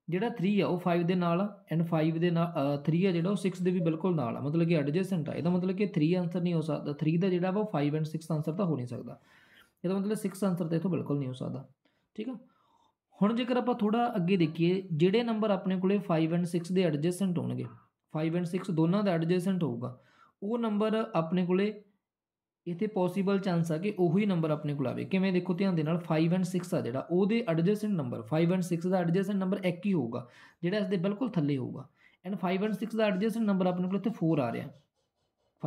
ਜਿਹੜਾ 3 ਆ ਉਹ 5 ਦੇ ਨਾਲ ਐਂਡ 5 ਦੇ ਨਾਲ 3 ਆ ਜਿਹੜਾ ਉਹ 6 ਦੇ ਵੀ ਬਿਲਕੁਲ ਨਾਲ ਆ ਮਤਲਬ ਕਿ ਐਡਜੈਸੈਂਟ ਆ ਇਹਦਾ ਮਤਲਬ ਕਿ 3 ਆਨਸਰ ਨਹੀਂ ਹੋ ਸਕਦਾ 3 ਦਾ ਜਿਹੜਾ ਉਹ 5 ਐਂਡ 6 ਆਨਸਰ ਤਾਂ ਹੋ ਨਹੀਂ ਸਕਦਾ ਇਹਦਾ ਮਤਲਬ 6 ਆਨਸਰ ਤੇ ਇਥੋਂ ਬਿਲਕੁਲ ਨਹੀਂ ਹੋ ਸਕਦਾ ਠੀਕ ਆ ਹੁਣ ਜੇਕਰ ਆਪਾਂ ਥੋੜਾ ਅੱਗੇ ਦੇਖੀਏ ਜਿਹੜੇ ਨੰਬਰ ਆਪਣੇ ਕੋਲੇ 5 ਐਂਡ 6 ਦੇ ਐਡਜੈਸੈਂਟ ਹੋਣਗੇ 5 ਐਂਡ 6 ਦੋਨਾਂ ਦਾ ਐਡਜੈਸੈਂਟ ਹੋਊਗਾ ਉਹ ਨੰਬਰ ਆਪਣੇ ਕੋਲੇ ਇਥੇ ਪੋਸੀਬਲ ਚਾਂਸ ਆ ਕਿ ਉਹੀ ਨੰਬਰ ਆਪਣੇ ਕੋਲ ਆਵੇ ਕਿਵੇਂ ਦੇਖੋ ਧਿਆਨ ਦੇ ਨਾਲ 5 ਐਂਡ 6 ਆ ਜਿਹੜਾ ਉਹਦੇ ਐਡਜੈਸੈਂਟ ਨੰਬਰ 5 ਐਂਡ 6 ਦਾ ਐਡਜੈਸੈਂਟ ਨੰਬਰ ਇੱਕ ਹੀ ਹੋਊਗਾ ਜਿਹੜਾ ਇਸ ਦੇ ਬਿਲਕੁਲ ਥੱਲੇ ਹੋਊਗਾ ਐਂਡ 5 ਐਂਡ 6 ਦਾ ਐਡਜੈਸੈਂਟ ਨੰਬਰ ਆਪਣੇ ਕੋਲ ਇੱਥੇ 4 ਆ ਰਿਹਾ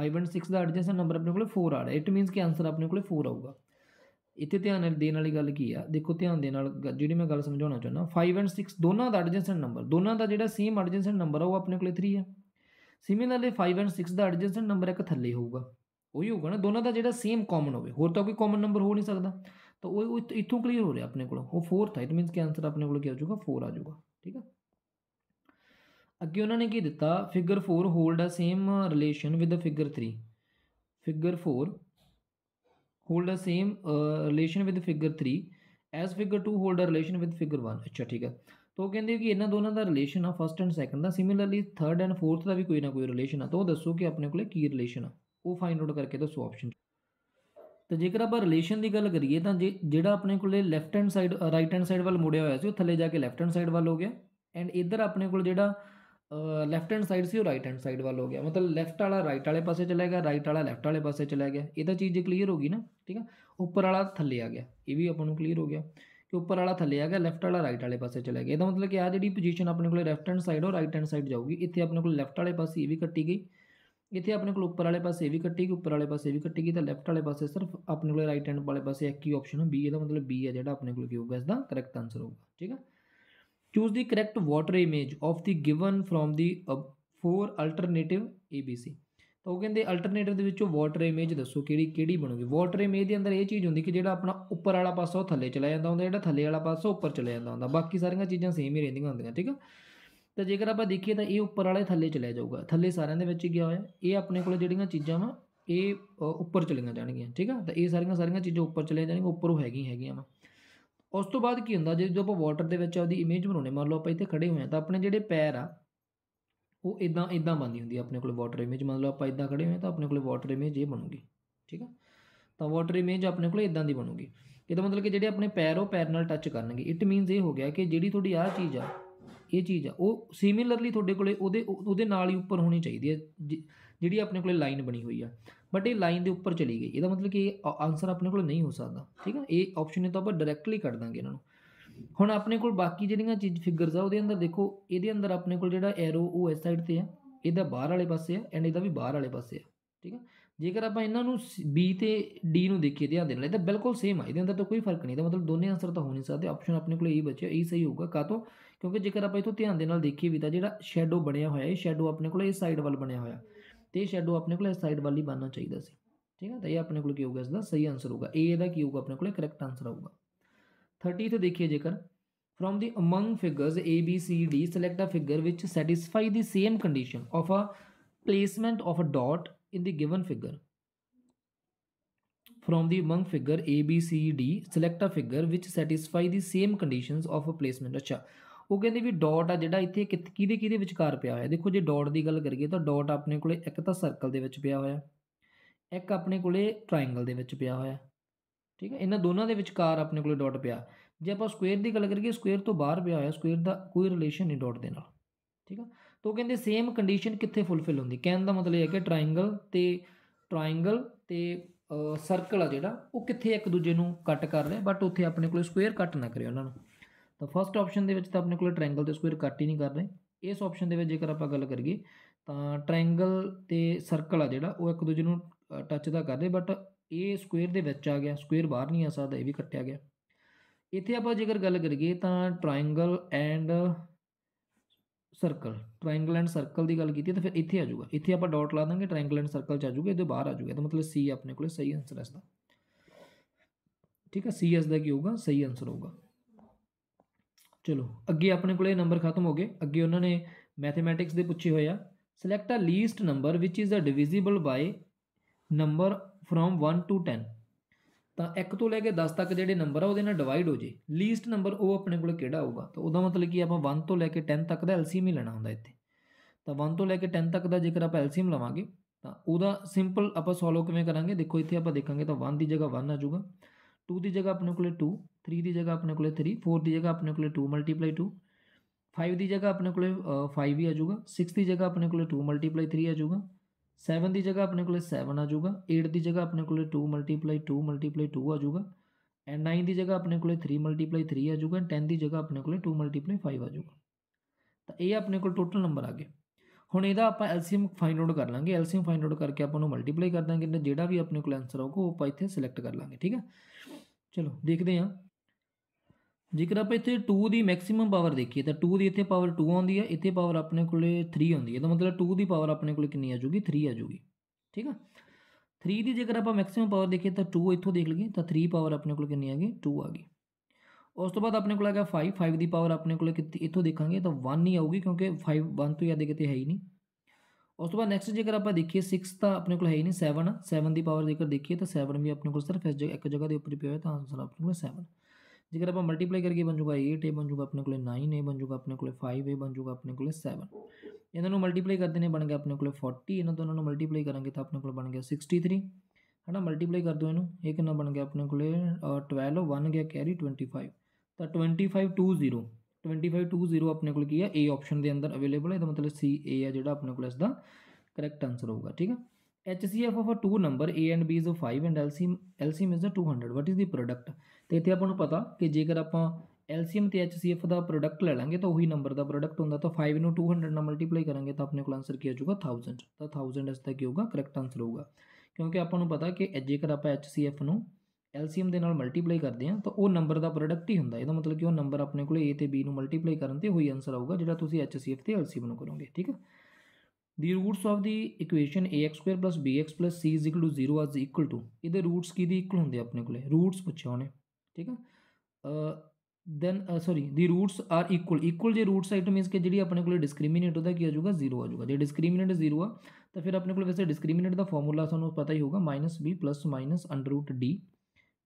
5 ਐਂਡ 6 ਦਾ ਐਡਜੈਸੈਂਟ ਨੰਬਰ ਆਪਣੇ ਕੋਲ 4 ਆ ਰਿਹਾ ਇਟ ਮੀਨਸ ਕਿ ਆਨਸਰ ਆਪਣੇ ਕੋਲ 4 ਆਊਗਾ ਇੱਥੇ ਧਿਆਨ ਦੇਣ ਵਾਲੀ ਗੱਲ ਕੀ ਆ ਦੇਖੋ ਧਿਆਨ ਦੇ ਨਾਲ ਜਿਹੜੀ ਮੈਂ ਗੱਲ ਸਮਝਾਉਣਾ ਚਾਹੁੰਦਾ 5 ਐਂਡ 6 ਦੋਨਾਂ ਦਾ ਐਡਜੈਂਸੈਂਟ ਨੰਬਰ ਦੋਨਾਂ ਦਾ ਜਿਹੜਾ ਸੇਮ ਐਡਜੈਂਸੈਂਟ ਨੰਬਰ ਆ ਉਹ ਆਪਣੇ ਕੋਲੇ 3 ਆ ਸਿਮਿਲਰਲੀ 5 ਐਂਡ 6 ਦਾ ਐਡਜੈਂਸੈਂਟ ਨੰਬਰ ਇੱਕ ਥੱਲੇ ਹੋਊਗਾ ਉਹੀ ਹੋਊਗਾ ਨਾ ਦੋਨਾਂ ਦਾ ਜਿਹੜਾ ਸੇਮ ਕਾਮਨ ਹੋਵੇ ਹੋਰ ਤਾਂ ਕੋਈ ਕਾਮਨ ਨੰਬਰ ਹੋ ਨਹੀਂ ਸਕਦਾ ਤਾਂ ਉਹ ਇੱਥੋਂ ਕਲੀਅਰ ਹੋ ਰਿਹਾ ਆਪਣੇ ਕੋਲ ਉਹ 4th ਹੈ ਇਟ ਮੀਨਸ ਕਿ ਆਨਸਰ ਆਪਣੇ ਕੋਲ ਕੀ ਆ ਜਾਊਗਾ 4 ਆ ਜਾਊਗਾ ਠੀਕ ਆ ਅੱਗੇ ਉਹਨਾਂ ਨੇ ਕੀ ਦਿੱਤਾ figure 4 hold a same relation with the figure 3 figure 4 hold the same uh, relation with 3 as figure 2 hold a relation with figure 1 ਅੱਛਾ ਠੀਕ ਹੈ ਤੋ ਕਹਿੰਦੇ ਕਿ ਇਹਨਾਂ ਦੋਨਾਂ ਦਾ ਰਿਲੇਸ਼ਨ ਆ ਫਸਟ ਐਂਡ ਸੈਕੰਡ ਦਾ ਸਿਮਿਲਰਲੀ ਥਰਡ ਐਂਡ ਫੋਰਥ ਦਾ ਵੀ ਕੋਈ ਨਾ ਕੋਈ ਰਿਲੇਸ਼ਨ ਆ ਤੋ ਦੱਸੋ ਕਿ ਆਪਣੇ ਕੋਲੇ ਕੀ ਰਿਲੇਸ਼ਨ ਆ ਉਹ ਫਾਈਂਡ ਆਊਟ ਕਰਕੇ ਦੱਸੋ ਆਪਸ਼ਨ ਤੇ ਜੇਕਰ ਆਪਾਂ ਰਿਲੇਸ਼ਨ ਦੀ ਗੱਲ ਕਰੀਏ ਤਾਂ ਜਿਹੜਾ ਆਪਣੇ ਕੋਲੇ left hand side right hand side ਵੱਲ ਮੁੜਿਆ ਹੋਇਆ ਸੀ ਉਹ ਥੱਲੇ ਜਾ ਕੇ ਲੈਫਟ ਹੈਂਡ ਸਾਈਡ ਵੱਲ ਹੋ ਗਿਆ ਐਂਡ ਇਧਰ ਆਪਣੇ ਕੋਲ ਜਿਹੜਾ ਲੈਫਟ ਹੈਂਡ ਸਾਈਡ ਸੀ ਉਹ ਰਾਈਟ ਹੈਂਡ ਸਾਈਡ ਵੱਲ ਹੋ ਗਿਆ ਮਤਲਬ ਲੈਫਟ ਵਾਲਾ ਰਾਈਟ ਵਾਲੇ ਪਾਸੇ ਚਲਾ ਗਿਆ ਰਾਈਟ ਵਾਲਾ ਲੈਫਟ ਵਾਲੇ ਪਾਸੇ ਚਲਾ ਗਿਆ ਇਹ ਤਾਂ ਚੀਜ਼ ਕਲੀਅਰ ਹੋ ਗਈ ਨਾ ਠੀਕ ਆ ਉੱਪਰ ਵਾਲਾ ਥੱਲੇ ਆ ਗਿਆ ਇਹ ਵੀ ਆਪਾਂ ਨੂੰ ਕਲੀਅਰ ਹੋ ਗਿਆ ਕਿ ਉੱਪਰ ਵਾਲਾ ਥੱਲੇ ਆ ਗਿਆ ਲੈਫਟ ਵਾਲਾ ਰਾਈਟ ਵਾਲੇ ਪਾਸੇ ਚਲਾ ਗਿਆ ਇਹਦਾ ਮਤਲਬ ਕਿ ਆ ਜਿਹੜੀ ਪੋਜੀਸ਼ਨ ਆਪਣੇ ਕੋਲ left hand side or right hand side ਜਾਊਗੀ ਇੱਥੇ ਆਪਣੇ ਕੋਲ ਲੈਫਟ ਵਾਲੇ ਪਾਸੇ ਇਹ ਵੀ ਕੱਟੀ ਗਈ ਇੱਥੇ ਆਪਣੇ ਕੋਲ ਉੱਪਰ ਵਾਲੇ ਪਾਸੇ ਇਹ ਵੀ ਕੱਟੀ ਗਈ ਉੱਪਰ ਵਾਲੇ ਪਾਸੇ ਵੀ ਕੱਟੀ ਗਈ ਤਾਂ ਲੈਫਟ ਵਾਲੇ ਪਾਸੇ ਸਿਰਫ ਆਪਣੇ ਕੋਲ ਰਾਈਟ ਹੈਂਡ ਵਾਲੇ ਪਾਸੇ ਇੱਕ ਹੀ ਆਪਸ਼ਨ ਹੈ ਬੀ ਇਹਦਾ ਮਤਲਬ ਬੀ ਹੈ ਜਿਹੜਾ ਆਪਣੇ ਕੋਲ ਕੀ ਇਸ ਦਾ ਕਰੈਕਟ ਆਨਸਰ ਹੋਊਗਾ ਠੀਕ ਹੈ Choose the correct water image of the given from the uh, four alternative ABC ਤਾਂ ਉਹ ਕਹਿੰਦੇ ਅਲਟਰਨੇਟਿਵ ਦੇ ਵਿੱਚੋਂ ਵਾਟਰ ਇਮੇਜ ਦੱਸੋ ਕਿਹੜੀ ਕਿਹੜੀ ਬਣੂਗੀ ਵਾਟਰ ਇਮੇਜ ਦੇ ਅੰਦਰ ਇਹ ਚੀਜ਼ ਹੁੰਦੀ ਕਿ ਜਿਹੜਾ ਆਪਣਾ ਉੱਪਰ ਵਾਲਾ ਪਾਸਾ ਉਹ ਥੱਲੇ ਚਲਾ ਜਾਂਦਾ ਹੁੰਦਾ ਜਿਹੜਾ ਥੱਲੇ ਵਾਲਾ ਪਾਸਾ ਉੱਪਰ ਚਲਾ ਜਾਂਦਾ ਹੁੰਦਾ ਬਾਕੀ ਸਾਰੀਆਂ ਚੀਜ਼ਾਂ ਸੇਮ ਹੀ ਰਹਿੰਦੀਆਂ ਹੁੰਦੀਆਂ ਠੀਕ ਆ ਤਾਂ ਜੇਕਰ ਆਪਾਂ ਦੇਖੀਏ ਤਾਂ ਇਹ ਉੱਪਰ ਵਾਲੇ ਥੱਲੇ ਚਲਾ ਜਾਊਗਾ ਥੱਲੇ ਸਾਰਿਆਂ ਦੇ ਵਿੱਚ ਗਿਆ ਹੋਇਆ ਇਹ ਆਪਣੇ ਕੋਲ ਜਿਹੜੀਆਂ ਚੀਜ਼ਾਂ ਵਾ ਇਹ ਉੱਪਰ ਚਲੀਆਂ ਜਾਣਗੀਆਂ ਠੀਕ ਆ ਤਾਂ ਇਹ ਸਾਰੀਆਂ ਸਾਰੀਆਂ ਚੀਜ਼ਾਂ ਉੱਪਰ ਚਲੀਆਂ ਜਾਣਗੀਆਂ ਉੱਪਰ ਉਹ ਹੈਗੀਆਂ ਹੈਗੀਆਂ ਵਾ ਉਸ ਤੋਂ ਬਾਅਦ ਕੀ ਹੁੰਦਾ ਜਦੋਂ ਆਪਾਂ ਵਾਟਰ ਦੇ ਵਿੱਚ ਆਪਦੀ ਇਮੇਜ ਬਣਾਉਨੇ ਮੰਨ ਲਓ ਆਪਾਂ ਇੱਥੇ ਖੜੇ ਹੋਏ ਆ ਤਾਂ ਆਪਣੇ ਜਿਹੜੇ ਪੈਰ ਆ ਉਹ ਇਦਾਂ ਇਦਾਂ ਬਣਦੀ ਹੁੰਦੀ ਆ ਆਪਣੇ ਕੋਲ ਵਾਟਰ ਇਮੇਜ ਮੰਨ ਲਓ ਆਪਾਂ ਇਦਾਂ ਖੜੇ ਹੋਏ ਆ ਤਾਂ ਆਪਣੇ ਕੋਲ ਵਾਟਰ ਇਮੇਜ ਇਹ ਬਣੂਗੀ ਠੀਕ ਆ ਤਾਂ ਵਾਟਰ ਇਮੇਜ ਆਪਣੇ ਕੋਲ ਇਦਾਂ ਦੀ ਬਣੂਗੀ ਇਹਦਾ ਮਤਲਬ ਕਿ ਜਿਹੜੇ ਆਪਣੇ ਪੈਰ ਉਹ ਪੈਰ ਨਾਲ ਟੱਚ ਕਰਨਗੇ ਇਟ ਮੀਨਸ ਇਹ ਹੋ ਗਿਆ ਕਿ ਜਿਹੜੀ ਤੁਹਾਡੀ ਆਹ ਚੀਜ਼ ਆ ਇਹ ਚੀਜ਼ ਆ ਉਹ ਸਿਮਿਲਰਲੀ ਤੁਹਾਡੇ ਕੋਲੇ ਉਹਦੇ ਉਹਦੇ ਨਾਲ ਹੀ ਉੱਪਰ ਹੋਣੀ ਚਾਹੀਦੀ ਹੈ ਜਿਹੜੀ ਆਪਣੇ ਕੋਲੇ ਲਾਈਨ ਬਣੀ ਹੋਈ ਆ ਬਟ ਇਹ ਲਾਈਨ ਦੇ ਉੱਪਰ ਚਲੀ ਗਈ ਇਹਦਾ ਮਤਲਬ ਕਿ ਇਹ ਆਨਸਰ ਆਪਣੇ ਕੋਲ ਨਹੀਂ ਹੋ ਸਕਦਾ ਠੀਕ ਹੈ ਇਹ ਆਪਸ਼ਨ ਨੇ ਤਾਂ ਆਪਾਂ ਡਾਇਰੈਕਟਲੀ ਕੱਢ ਦਾਂਗੇ ਇਹਨਾਂ ਨੂੰ ਹੁਣ ਆਪਣੇ ਕੋਲ ਬਾਕੀ ਜਿਹੜੀਆਂ ਚੀਜ਼ ਫਿਗਰਸ ਆ ਉਹਦੇ ਅੰਦਰ ਦੇਖੋ ਇਹਦੇ ਅੰਦਰ ਆਪਣੇ ਕੋਲ ਜਿਹੜਾ ਐਰੋ ਉਹ ਇਸ ਸਾਈਡ ਤੇ ਆ ਇਹਦਾ ਬਾਹਰ ਵਾਲੇ ਪਾਸੇ ਆ ਐਂਡ ਇਹਦਾ ਵੀ ਬਾਹਰ ਵਾਲੇ ਪਾਸੇ ਆ ਠੀਕ ਹੈ ਜੇਕਰ ਆਪਾਂ ਇਹਨਾਂ ਨੂੰ B ਤੇ D ਨੂੰ ਦੇਖੀਏ ਧਿਆਨ ਦੇ ਨਾਲ ਇਹ ਤਾਂ ਬਿਲਕੁਲ ਸੇਮ ਆ ਇਹਦੇ ਅੰਦਰ ਤਾਂ ਕੋਈ ਫਰਕ ਨਹੀਂ ਦਾ ਮਤਲਬ ਦੋਨੇ ਆਨਸਰ ਤਾਂ ਹੋ ਨਹੀਂ ਸਕਦੇ ਆਪਸ਼ਨ ਆਪਣੇ ਕੋਲ ਇਹ ਬਚਿਆ ਇਹ ਸਹੀ ਹੋਊਗਾ ਕਾਤੋਂ ਕਿਉਂਕਿ ਜੇਕਰ ਆਪਾਂ ਇਥੋਂ ਧਿਆਨ ਦੇ ਨਾਲ ਦੇਖੀਏ ਵੀ ਤਾਂ ਜਿਹੜਾ ਸ਼ੈਡੋ ਬਣਿਆ ਹੋਇਆ ਇਹ ਸ਼ੈਡੋ ਆਪਣੇ ਕੋਲ ਇਸ ਸਾਈਡ ਵੱਲ ਬਣਿਆ ਹੋਇਆ ਤੇ ਇਹ ਸ਼ੈਡੋ ਆਪਣੇ ਕੋਲ ਇਸ ਸਾਈਡ ਵਾਲੀ ਬਣਨਾ ਚਾਹੀਦਾ ਸੀ ਠੀਕ ਹੈ ਤਾਂ ਇਹ ਆਪਣੇ ਕੋਲ ਕੀ ਹੋਊਗਾ ਇਸ ਦਾ ਸਹੀ ਆਨਸਰ ਹੋਊਗਾ A ਇਹਦਾ ਕੀ ਹੋਊਗਾ ਆਪਣੇ ਕੋਲ ਕਰੈਕਟ ਆਨਸਰ ਆਊਗਾ 30th ਦੇਖੀਏ ਜੇਕਰ from the among figures a b c d select a figure which satisfy the same condition of a placement of a dot in the given figure from the among figure a b c d select a figure which satisfy the same conditions of a placement ਅੱਛਾ ਉਹ ਕਹਿੰਦੇ ਵੀ dot ਆ ਜਿਹੜਾ ਇੱਥੇ ਕਿਹਦੇ ਕਿਹਦੇ ਵਿਚਕਾਰ ਪਿਆ ਹੋਇਆ ਦੇਖੋ ਜੇ ਡਾਟ ਦੀ ਗੱਲ ਕਰੀਏ ਤਾਂ ਡਾਟ ਆਪਣੇ ਕੋਲੇ ਇੱਕ ਤਾਂ ਸਰਕਲ ਦੇ ਵਿੱਚ ਪਿਆ ਹੋਇਆ ਇੱਕ ਆਪਣੇ ਕੋਲੇ ਟ੍ਰਾਇੰਗਲ ਦੇ ਵਿੱਚ ਪਿਆ ਹੋਇਆ ਠੀਕ ਹੈ ਇਹਨਾਂ ਦੋਨਾਂ ਦੇ ਵਿਚਕਾਰ ਆਪਣੇ ਕੋਲੇ ਡਾਟ ਪਿਆ ਜੇ ਆਪਾਂ ਸਕੁਅਰ ਦੀ ਗੱਲ ਕਰੀਏ ਸਕੁਅਰ ਤੋਂ ਬਾਹਰ ਪਿਆ ਹੋਇਆ ਸਕੁਅਰ ਦਾ ਕੋਈ ਰਿਲੇਸ਼ਨ ਨਹੀਂ ਡਾਟ ਦੇ ਨਾਲ ਠੀਕ ਹੈ ਤਾਂ ਉਹ ਕਹਿੰਦੇ ਸੇਮ ਕੰਡੀਸ਼ਨ ਕਿੱਥੇ ਫੁੱਲਫਿਲ ਹੁੰਦੀ ਕਹਿਣ ਦਾ ਮਤਲਬ ਇਹ ਹੈ ਕਿ ਟ੍ਰਾਇੰਗਲ ਤੇ ਟ੍ਰਾਇੰਗਲ ਤੇ ਸਰਕਲ ਆ ਜਿਹੜਾ ਉਹ ਕਿੱਥੇ ਇੱਕ ਦੂਜੇ ਨੂੰ ਕੱਟ ਕਰ ਰਿਹਾ ਬਟ ਉੱਥੇ ਆਪਣੇ ਕੋਲੇ ਸਕੁਅਰ ਕੱਟ ਨਾ ਕਰੇ ਉਹਨਾਂ ਨੂੰ ਤਾਂ ਫਸਟ ਆਪਸ਼ਨ ਦੇ ਵਿੱਚ ਤਾਂ ਆਪਣੇ ਕੋਲ ਟ੍ਰਾਇੰਗਲ ਤੇ ਸਕੁਅਰ ਕੱਟ ਹੀ ਨਹੀਂ ਕਰ ਰਹੇ ਇਸ ਆਪਸ਼ਨ ਦੇ ਵਿੱਚ ਜੇਕਰ ਆਪਾਂ ਗੱਲ ਕਰੀਏ ਤਾਂ ਟ੍ਰਾਇੰਗਲ ਤੇ ਸਰਕਲ ਆ ਜਿਹੜਾ ਉਹ ਇੱਕ ਦੂਜੇ ਨੂੰ ਟੱਚ ਦਾ ਕਰਦੇ ਬਟ ਇਹ ਸਕੁਅਰ ਦੇ ਵਿੱਚ ਆ ਗਿਆ ਸਕੁਅਰ ਬਾਹਰ ਨਹੀਂ ਆ ਸਕਦਾ ਇਹ ਵੀ ਕੱਟਿਆ ਗਿਆ ਇੱਥੇ ਆਪਾਂ ਜੇਕਰ ਗੱਲ ਕਰੀਏ ਤਾਂ triangle and circle triangle and circle ਦੀ ਗੱਲ ਕੀਤੀ ਤਾਂ ਫਿਰ ਇੱਥੇ ਆ ਜਾਊਗਾ ਇੱਥੇ ਆਪਾਂ ਡਾਟ ਲਾ ਦਾਂਗੇ ਟ੍ਰਾਇੰਗਲ ਐਂਡ ਸਰਕਲ ਚ ਆ ਜਾਊਗਾ ਇਹਦੇ ਬਾਹਰ ਆ ਜਾਊਗਾ ਤਾਂ ਮਤਲਬ ਸੀ ਆਪਣੇ ਕੋਲੇ ਸਹੀ ਆਨਸਰ ਹੈ ਇਸ ਦਾ ਠੀਕ ਹੈ ਸੀ ਇਸ ਦਾ ਕੀ ਹੋਊਗਾ ਸਹੀ ਆਨਸਰ ਹੋਊਗਾ ਚਲੋ ਅੱਗੇ ਆਪਣੇ ਕੋਲੇ ਨੰਬਰ ਖਤਮ ਹੋ ਗਏ ਅੱਗੇ ਉਹਨਾਂ ਨੇ ਮੈਥਮੈਟਿਕਸ ਦੇ ਪੁੱਛੇ ਹੋਏ ਆ ਸਿਲੈਕਟ ਅ ਲੀਸਟ ਨੰਬਰ ਵਿਚ is a divisible by number from 1 to 10 ਤਾਂ 1 ਤੋਂ ਲੈ ਕੇ 10 ਤੱਕ ਜਿਹੜੇ ਨੰਬਰ ਆ ਉਹਦੇ ਨਾਲ ਡਿਵਾਈਡ ਹੋ ਜੇ ਲੀਸਟ ਨੰਬਰ ਉਹ ਆਪਣੇ ਕੋਲ ਕਿਹੜਾ ਆਊਗਾ ਤਾਂ ਉਹਦਾ ਮਤਲਬ ਕੀ ਆਪਾਂ 1 ਤੋਂ ਲੈ ਕੇ 10 ਤੱਕ ਦਾ ਐਲਸੀਐਮ ਹੀ ਲੈਣਾ ਹੁੰਦਾ ਇੱਥੇ ਤਾਂ 1 ਤੋਂ ਲੈ ਕੇ 10 ਤੱਕ ਦਾ ਜੇਕਰ ਆਪਾਂ ਐਲਸੀਐਮ ਲਵਾਂਗੇ ਤਾਂ ਉਹਦਾ ਸਿੰਪਲ ਆਪਾਂ ਸੋਲਵ ਕਿਵੇਂ ਕਰਾਂਗੇ ਦੇਖੋ ਇੱਥੇ ਆਪਾਂ ਦੇਖਾਂਗੇ ਤਾਂ 1 ਦੀ ਜਗ੍ਹਾ 1 ਆ ਜਾਊਗਾ टू दी जगह अपने को टू थ्री दी जगह अपने को थ्री फोर दी जगह अपने को टू मल्टीप्लाई टू फाइव दी जगह अपने को फाइव ही आजगा सिक्स दी जगह अपने को टू मल्टीप्लाई थ्री आजगा सैवन की जगह अपने को सैवन आजगा एट की जगह अपने को two multiply two multiply two आजगा एंड नाइन की जगह अपने को थ्री मल्टीप्लाई थ्री आजगा एंड टेन की जगह अपने को टू मल्टीप्लाई फाइव आजगा तो यह अपने को टोटल नंबर आ गया ਹੁਣ ਇਹਦਾ ਆਪਾਂ ਐਲਸੀਐਮ ਫਾਈਂਡ ਆਊਟ ਕਰ ਲਾਂਗੇ ਐਲਸੀਐਮ ਫਾਈਂਡ ਆਊਟ ਕਰਕੇ ਆਪਾਂ ਨੂੰ ਮਲਟੀਪਲਾਈ ਕਰ ਦਾਂਗੇ ਜਿਹੜਾ ਵੀ ਆਪਣੇ ਕੋਲ ਆਨਸਰ ਆਊਗਾ ਉਹ ਆਪਾਂ ਇੱਥੇ ਸਿਲੈਕਟ ਕਰ ਲਾਂਗੇ ਠੀਕ ਹੈ ਚਲੋ ਦੇਖਦੇ ਹਾਂ ਜੇਕਰ ਆਪਾਂ ਇੱਥੇ 2 ਦੀ ਮੈਕਸਿਮਮ ਪਾਵਰ ਦੇਖੀਏ ਤਾਂ 2 ਦੀ ਇੱਥੇ ਪਾਵਰ 2 ਆਉਂਦੀ ਹੈ ਇੱਥੇ ਪਾਵਰ ਆਪਣੇ ਕੋਲੇ 3 ਆਉਂਦੀ ਹੈ ਤਾਂ ਮਤਲਬ 2 ਦੀ ਪਾਵਰ ਆਪਣੇ ਕੋਲੇ ਕਿੰਨੀ ਆ ਜਾਊਗੀ 3 ਆ ਜਾਊਗੀ ਠੀਕ ਆ 3 ਦੀ ਜੇਕਰ ਆਪਾਂ ਮੈਕਸਿਮਮ ਪਾਵਰ ਦੇਖੀਏ ਤਾਂ 2 ਇੱਥੋਂ ਦੇਖ ਲਈਏ ਤਾਂ 3 ਪਾਵਰ ਆਪਣੇ ਕੋਲ ਕਿੰਨੀ ਆ ਗਈ 2 ਆ ਗਈ ਉਸ ਤੋਂ ਬਾਅਦ ਆਪਣੇ ਕੋਲ ਹੈਗਾ 5 5 ਦੀ ਪਾਵਰ ਆਪਣੇ ਕੋਲ ਇੱਥੋਂ ਦੇਖਾਂਗੇ ਤਾਂ 1 ਹੀ ਆਊਗੀ ਕਿਉਂਕਿ 5 1 ਤੋਂ ਜ਼ਿਆਦਾ ਕਿਤੇ ਹੈ ਹੀ ਨਹੀਂ ਉਸ ਤੋਂ ਬਾਅਦ ਨੈਕਸਟ ਜੇਕਰ ਆਪਾਂ ਦੇਖੀਏ 6 ਤਾਂ ਆਪਣੇ ਕੋਲ ਹੈ ਹੀ ਨਹੀਂ 7 7 ਦੀ ਪਾਵਰ ਜੇਕਰ ਦੇਖੀਏ ਤਾਂ 7 ਵੀ ਆਪਣੇ ਕੋਲ ਸਿਰਫ ਇੱਕ ਜਗ੍ਹਾ ਦੇ ਉੱਪਰ ਪਿਆ ਹੈ ਤਾਂ ਆਨਸਰ ਆਪਣੇ ਕੋਲ 7 ਜੇਕਰ ਆਪਾਂ ਮਲਟੀਪਲਾਈ ਕਰਕੇ ਬਣ ਜਾਊਗਾ 8 ਇਹ ਬਣ ਜਾਊਗਾ ਆਪਣੇ ਕੋਲ 9 ਇਹ ਬਣ ਜਾਊਗਾ ਆਪਣੇ ਕੋਲ 5 ਇਹ ਬਣ ਜਾਊਗਾ ਆਪਣੇ ਕੋਲ 7 ਇਹਨਾਂ ਨੂੰ ਮਲਟੀਪਲਾਈ ਕਰਦੇ ਨੇ ਬਣ ਗਿਆ ਆਪਣੇ ਕੋਲ 40 ਇਹਨਾਂ ਦੋਨਾਂ ਨੂੰ ਮਲਟੀਪਲਾਈ ਕਰਾਂਗੇ ਤਾਂ ਆਪਣੇ ਕੋਲ ਬਣ ਗਿਆ 63 ਹਨਾ ਮਲਟੀਪਲਾਈ ਕਰ ਦੋ ਇਹਨੂੰ ਇਹ ਕਿੰਨਾ ਬਣ ਗਿਆ ਆਪਣੇ ਕੋਲੇ 12 1 ਗਿਆ ਕੈਰੀ 25 ਤਾਂ 2520 2520 ਆਪਣੇ ਕੋਲ ਕੀ ਹੈ A ਆਪਸ਼ਨ ਦੇ ਅੰਦਰ ਅਵੇਲੇਬਲ ਹੈ ਇਹਦਾ ਮਤਲਬ ਸੀ ਏ ਹੈ ਜਿਹੜਾ ਆਪਣੇ ਕੋਲ ਇਸ ਦਾ ਕਰੈਕਟ ਆਨਸਰ ਹੋਊਗਾ ਠੀਕ ਹੈ HCF of a two number A and B is of 5 and LCM LCM is the 200 what is the product ਤੇ ਇੱਥੇ ਆਪਾਂ ਨੂੰ ਪਤਾ ਕਿ ਜੇਕਰ ਆਪਾਂ LCM ਤੇ HCF ਦਾ ਪ੍ਰੋਡਕਟ ਲੈ ਲਾਂਗੇ ਤਾਂ ਉਹੀ ਨੰਬਰ ਦਾ ਪ੍ਰੋਡਕਟ ਹੁੰਦਾ ਤਾਂ 5 ਨੂੰ 200 ਨਾਲ ਮਲਟੀਪਲਾਈ ਕਰਾਂਗੇ ਤਾਂ ਆਪਣੇ ਕੋਲ ਆਨਸਰ ਕੀ ਆ ਜਾਊਗਾ 1000 ਤਾਂ 1000 ਇਸ ਦਾ ਕੀ ਹੋਊਗਾ ਕਰੈਕਟ ਆਨਸਰ ਹੋਊਗਾ ਕਿਉਂਕਿ ਆਪਾਂ ਨੂੰ ਪਤਾ ਕਿ ਜੇਕਰ ਆਪਾਂ HCF ਨੂੰ ਐਲਸੀਐਮ ਦੇ ਨਾਲ ਮਲਟੀਪਲਾਈ ਕਰਦੇ ਆ ਤਾਂ ਉਹ ਨੰਬਰ ਦਾ ਪ੍ਰੋਡਕਟ ਹੀ ਹੁੰਦਾ ਇਹਦਾ ਮਤਲਬ ਕਿ ਉਹ ਨੰਬਰ ਆਪਣੇ ਕੋਲੇ a ਤੇ b ਨੂੰ ਮਲਟੀਪਲਾਈ ਕਰਨ ਤੇ ਉਹੀ ਆਨਸਰ ਆਊਗਾ ਜਿਹੜਾ ਤੁਸੀਂ HCF ਤੇ LCM ਨੂੰ ਕਰੋਗੇ ਠੀਕ ਹੈ the roots of the equation ax2 bx c 0 as equal to ਇਹਦੇ ਰੂਟਸ ਕਿਹਦੀ ਇਕੁਅਲ ਹੁੰਦੇ ਆਪਣੇ ਕੋਲੇ ਰੂਟਸ ਪੁੱਛਿਆ ਉਹਨੇ ਠੀਕ ਹੈ then sorry the roots are equal equal ਜੇ ਰੂਟਸ ਆਇਟ ਮੀਨਸ ਕਿ ਜਿਹੜੀ ਆਪਣੇ ਕੋਲੇ ਡਿਸਕ੍ਰਿਮੀਨੇਟ ਉਹਦਾ ਕੀ ਆ ਜਾਊਗਾ 0 ਆ ਜਾਊਗਾ ਜੇ ਡਿਸਕ੍ਰਿਮੀਨੇਟ 0 ਆ ਤਾਂ ਫਿਰ ਆਪਣੇ ਕੋਲ ਵੈਸੇ ਡਿਸਕ੍ਰਿਮੀਨੇਟ ਦਾ ਫਾਰਮੂਲਾ ਤੁਹਾਨੂੰ ਪਤਾ ਹੀ ਹੋਊਗਾ -b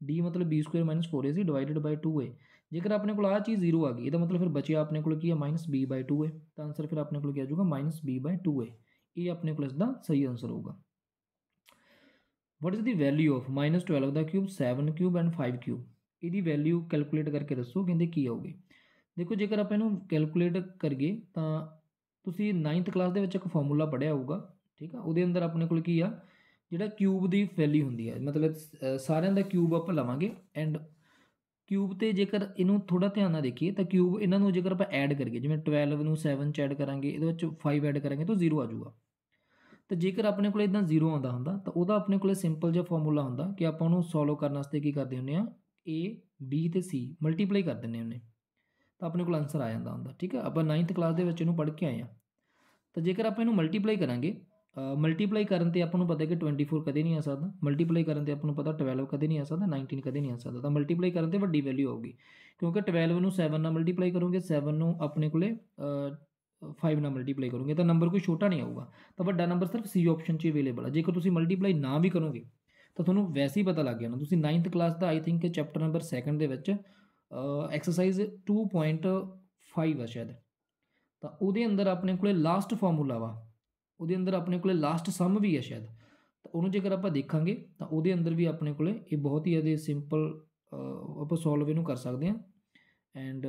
d ਮਤਲਬ b² 4ac ਡਿਵਾਈਡਡ ਬਾਈ 2a ਜੇਕਰ ਆਪਣੇ ਕੋਲ ਆ ਚੀਜ਼ 0 ਆ ਗਈ ਇਹਦਾ ਮਤਲਬ ਫਿਰ ਬਚਿਆ ਆਪਣੇ ਕੋਲ ਕੀ ਹੈ -b 2a ਤਾਂ ਆਨਸਰ ਫਿਰ ਆਪਣੇ ਕੋਲ ਕੀ ਆ ਜਾਊਗਾ -b 2a ਇਹ ਆਪਣੇ ਕੋਲ ਇਸ ਦਾ ਸਹੀ ਆਨਸਰ ਹੋਊਗਾ what is the value of -12 ਦਾ ਕਿਊਬ 7 ਕਿਊਬ ਐਂਡ 5 ਕਿਊਬ ਇਹਦੀ ਵੈਲਿਊ ਕੈਲਕੂਲੇਟ ਕਰਕੇ ਦੱਸੋ ਕਹਿੰਦੇ ਕੀ ਆਉਗੀ ਦੇਖੋ ਜੇਕਰ ਆਪਾਂ ਇਹਨੂੰ ਕੈਲਕੂਲੇਟ ਕਰੀਏ ਤਾਂ ਤੁਸੀਂ 9th ਕਲਾਸ ਦੇ ਵਿੱਚ ਇੱਕ ਫਾਰਮੂਲਾ ਪੜਿਆ ਹੋਊਗਾ ਠੀਕ ਆ ਉਹਦੇ ਅੰਦਰ ਆਪਣੇ ਕੋਲ ਕੀ ਆ ਜਿਹੜਾ ਕਿਊਬ ਦੀ ਫੈਲੀ ਹੁੰਦੀ ਹੈ ਮਤਲਬ ਸਾਰਿਆਂ ਦਾ ਕਿਊਬ ਆਪਾਂ ਲਵਾਂਗੇ ਐਂਡ ਕਿਊਬ ਤੇ ਜੇਕਰ ਇਹਨੂੰ ਥੋੜਾ ਧਿਆਨ ਨਾਲ ਦੇਖੀਏ ਤਾਂ ਕਿਊਬ ਇਹਨਾਂ ਨੂੰ ਜੇਕਰ ਆਪਾਂ ਐਡ ਕਰੀਏ ਜਿਵੇਂ 12 ਨੂੰ 7 ਚ ਐਡ ਕਰਾਂਗੇ ਇਹਦੇ ਵਿੱਚ 5 ਐਡ ਕਰਾਂਗੇ ਤਾਂ 0 ਆ ਜਾਊਗਾ ਤਾਂ ਜੇਕਰ ਆਪਣੇ ਕੋਲ ਇਦਾਂ 0 ਆਉਂਦਾ ਹੁੰਦਾ ਤਾਂ ਉਹਦਾ ਆਪਣੇ ਕੋਲੇ ਸਿੰਪਲ ਜਿਹਾ ਫਾਰਮੂਲਾ ਹੁੰਦਾ ਕਿ ਆਪਾਂ ਉਹਨੂੰ ਸੋਲਵ ਕਰਨ ਵਾਸਤੇ ਕੀ ਕਰਦੇ ਹੁੰਨੇ ਆ a b ਤੇ c ਮਲਟੀਪਲਾਈ ਕਰ ਦਿੰਨੇ ਹੁੰਨੇ ਤਾਂ ਆਪਣੇ ਕੋਲ ਆਨਸਰ ਆ ਜਾਂਦਾ ਹੁੰਦਾ ਠੀਕ ਹੈ ਆਪਾਂ 9th ਕਲਾਸ ਦੇ ਵਿੱਚ ਇਹਨੂੰ ਪੜ੍ਹ ਕੇ ਆਏ ਆ ਤਾਂ ਜੇਕਰ ਆਪਾਂ ਇਹਨੂੰ ਮਲਟੀਪਲਾਈ ਕਰਾਂਗੇ ਮਲਟੀਪਲਾਈ ਕਰਨ ਤੇ ਆਪਾਂ ਨੂੰ ਪਤਾ ਕਿ 24 ਕਦੇ ਨਹੀਂ ਆ ਸਕਦਾ ਮਲਟੀਪਲਾਈ ਕਰਨ ਤੇ ਆਪਾਂ ਨੂੰ ਪਤਾ 12 ਕਦੇ ਨਹੀਂ ਆ ਸਕਦਾ 19 ਕਦੇ ਨਹੀਂ ਆ ਸਕਦਾ ਤਾਂ ਮਲਟੀਪਲਾਈ ਕਰਨ ਤੇ ਵੱਡੀ ਵੈਲਿਊ ਆਊਗੀ ਕਿਉਂਕਿ 12 ਨੂੰ 7 ਨਾਲ ਮਲਟੀਪਲਾਈ ਕਰੋਗੇ 7 ਨੂੰ ਆਪਣੇ ਕੋਲੇ 5 ਨਾਲ ਮਲਟੀਪਲਾਈ ਕਰੋਗੇ ਤਾਂ ਨੰਬਰ ਕੋਈ ਛੋਟਾ ਨਹੀਂ ਆਊਗਾ ਤਾਂ ਵੱਡਾ ਨੰਬਰ ਸਿਰਫ ਸੀ ਆਪਸ਼ਨ 'ਚ ਅਵੇਲੇਬਲ ਹੈ ਜੇਕਰ ਤੁਸੀਂ ਮਲਟੀਪਲਾਈ ਨਾ ਵੀ ਕਰੋਗੇ ਤਾਂ ਤੁਹਾਨੂੰ ਵੈਸੇ ਹੀ ਪਤਾ ਲੱਗ ਜਾਣਾ ਤੁਸੀਂ 9th ਕਲਾਸ ਦਾ ਆਈ ਥਿੰਕ ਚੈਪਟਰ ਨੰਬਰ 2 ਦੇ ਵਿੱਚ ਐਕਸਰਸਾਈਜ਼ 2.5 ਆ ਸ਼ਾਇਦ ਤਾਂ ਉਹਦੇ ਅੰਦਰ ਆਪਣੇ ਕੋਲੇ ਲਾਸਟ ਫਾਰਮੂਲਾ ਵਾ ਉਹਦੇ ਅੰਦਰ ਆਪਣੇ ਕੋਲੇ ਲਾਸਟ ਸਮ ਵੀ ਹੈ ਸ਼ਾਇਦ ਤਾਂ ਉਹਨੂੰ ਜੇਕਰ ਆਪਾਂ ਦੇਖਾਂਗੇ ਤਾਂ ਉਹਦੇ ਅੰਦਰ ਵੀ ਆਪਣੇ ਕੋਲੇ ਇਹ ਬਹੁਤ ਹੀ ਇਹਦੇ ਸਿੰਪਲ ਆਪਾਂ ਸੋਲਵ ਇਹਨੂੰ ਕਰ ਸਕਦੇ ਹਾਂ ਐਂਡ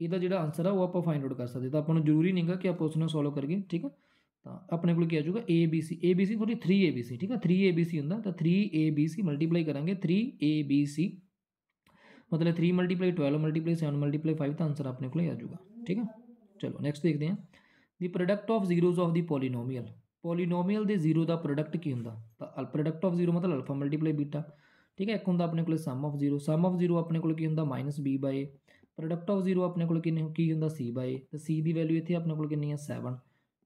ਇਹਦਾ ਜਿਹੜਾ ਆਨਸਰ ਆ ਉਹ ਆਪਾਂ ਫਾਈਂਡ ਆਊਟ ਕਰ ਸਕਦੇ ਤਾਂ ਆਪਾਂ ਨੂੰ ਜ਼ਰੂਰੀ ਨਹੀਂਗਾ ਕਿ ਆਪਾਂ ਉਸ ਨੂੰ ਸੋਲਵ ਕਰੀਏ ਠੀਕ ਹੈ ਤਾਂ ਆਪਣੇ ਕੋਲ ਕੀ ਆ ਜਾਊਗਾ ABC ABC ਸੀ 3ABC 3 ਠੀਕ ਆ 3 ਹੁੰਦਾ ਤਾਂ 3 ਮਲਟੀਪਲਾਈ ਕਰਾਂਗੇ 3 ਮਤਲਬ 3 ਮਲਟੀਪਲਾਈ 12 ਮਲਟੀਪਲਾਈ 7 ਮਲਟੀਪਲਾਈ 5 ਤਾਂ ਆਨਸਰ ਆਪਣੇ ਕੋਲ ਆ ਜਾਊਗਾ ਠੀਕ ਆ ਚਲੋ ਨੈਕਸਟ ਦੇਖਦੇ ਹਾਂ the product of zeros of the polynomial polynomial ਦੇ ਜ਼ੀਰੋ ਦਾ product ਕੀ ਹੁੰਦਾ ਤਾਂ product of zero ਮਤਲਬ alpha multiply beta ਠੀਕ ਹੈ ਇੱਕ ਹੁੰਦਾ ਆਪਣੇ ਕੋਲੇ sum of zero sum of zero ਆਪਣੇ ਕੋਲ ਕੀ ਹੁੰਦਾ -b by a product of zero ਆਪਣੇ ਕੋਲ ਕਿੰਨੇ ਕੀ ਹੁੰਦਾ c by a ਤਾਂ c ਦੀ ਵੈਲਿਊ ਇੱਥੇ ਆਪਣੇ ਕੋਲ ਕਿੰਨੀ ਆ 7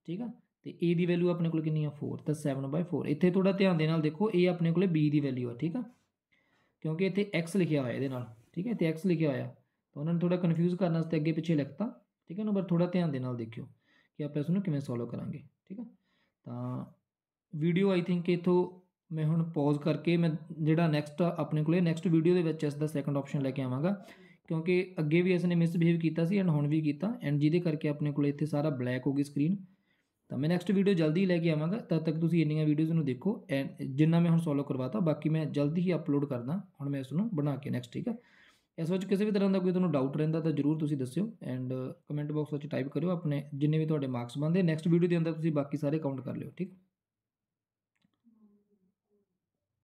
ਠੀਕ ਆ ਤੇ a ਦੀ ਵੈਲਿਊ ਆਪਣੇ ਕੋਲ ਕਿੰਨੀ ਆ 4 ਤਾਂ 7 by 4 ਇੱਥੇ ਥੋੜਾ ਧਿਆਨ ਦੇ ਨਾਲ ਦੇਖੋ a ਆਪਣੇ ਕੋਲੇ b ਦੀ ਵੈਲਿਊ ਆ ਠੀਕ ਆ ਕਿਉਂਕਿ ਇੱਥੇ x ਲਿਖਿਆ ਹੋਇਆ ਇਹਦੇ ਨਾਲ ਠੀਕ ਹੈ ਇੱਥੇ x ਲਿਖਿਆ ਹੋਇਆ ਤਾਂ ਉਹਨਾਂ ਨੇ ਥੋੜਾ ਕਨਫਿਊਜ਼ ਕਰਨ ਵਾਸਤੇ ਅੱਗੇ ਪਿੱਛੇ ਲਿਖਤਾ ਠੀਕ ਹੈ ਨਾ ਬਸ ਥੋੜਾ ਧਿਆਨ ਦੇ ਨਾਲ ਦੇਖਿਓ ਕਿ ਆਪਾਂ ਇਸ ਨੂੰ ਕਿਵੇਂ ਸੋਲਵ ਕਰਾਂਗੇ ਠੀਕ ਆ ਤਾਂ ਵੀਡੀਓ ਆਈ ਥਿੰਕ ਇਥੋਂ ਮੈਂ ਹੁਣ ਪੌਜ਼ ਕਰਕੇ ਮੈਂ ਜਿਹੜਾ ਨੈਕਸਟ ਆਪਣੇ ਕੋਲੇ ਨੈਕਸਟ ਵੀਡੀਓ ਦੇ ਵਿੱਚ ਇਸ ਦਾ ਸੈਕੰਡ ਆਪਸ਼ਨ ਲੈ ਕੇ ਆਵਾਂਗਾ ਕਿਉਂਕਿ ਅੱਗੇ ਵੀ ਇਸ ਨੇ ਬਿਹੇਵ ਕੀਤਾ ਸੀ ਐਂਡ ਹੁਣ ਵੀ ਕੀਤਾ ਐਂਡ ਜਿਹਦੇ ਕਰਕੇ ਆਪਣੇ ਕੋਲੇ ਇੱਥੇ ਸਾਰਾ ਬਲੈਕ ਹੋ ਗਈ ਸਕਰੀਨ ਤਾਂ ਮੈਂ ਨੈਕਸਟ ਵੀਡੀਓ ਜਲਦੀ ਲੈ ਕੇ ਆਵਾਂਗਾ ਤਦ ਤੱਕ ਤੁਸੀਂ ਇੰਨੀਆਂ ਵੀਡੀਓਜ਼ ਨੂੰ ਦੇਖੋ ਐਂਡ ਜਿੰਨਾ ਮੈਂ ਹੁਣ ਸੋਲਵ ਕਰਵਾਤਾ ਬਾਕੀ ਮੈਂ ਜਲਦੀ ਹੀ ਅਪਲੋਡ ਕਰਦਾ ਹੁਣ ਮੈਂ ਇਸ ਨੂੰ ਬਣਾ ਕੇ ਨੈਕਸਟ ਠੀਕ ਹੈ ਇਸ ਵਿੱਚ ਕਿਸੇ ਵੀ ਤਰ੍ਹਾਂ ਦਾ ਕੋਈ ਤੁਹਾਨੂੰ ਡਾਊਟ ਰਹਿੰਦਾ ਤਾਂ ਜਰੂਰ ਤੁਸੀਂ ਦੱਸਿਓ ਐਂਡ ਕਮੈਂਟ ਬਾਕਸ ਵਿੱਚ ਟਾਈਪ ਕਰਿਓ ਆਪਣੇ ਜਿੰਨੇ ਵੀ ਤੁਹਾਡੇ ਮਾਰਕਸ ਬੰਦੇ ਨੈਕਸਟ ਵੀਡੀਓ ਦੇ ਅੰਦਰ ਤੁਸੀਂ ਬਾਕੀ ਸਾਰੇ ਕਾਊਂਟ ਕਰ ਲਿਓ ਠੀਕ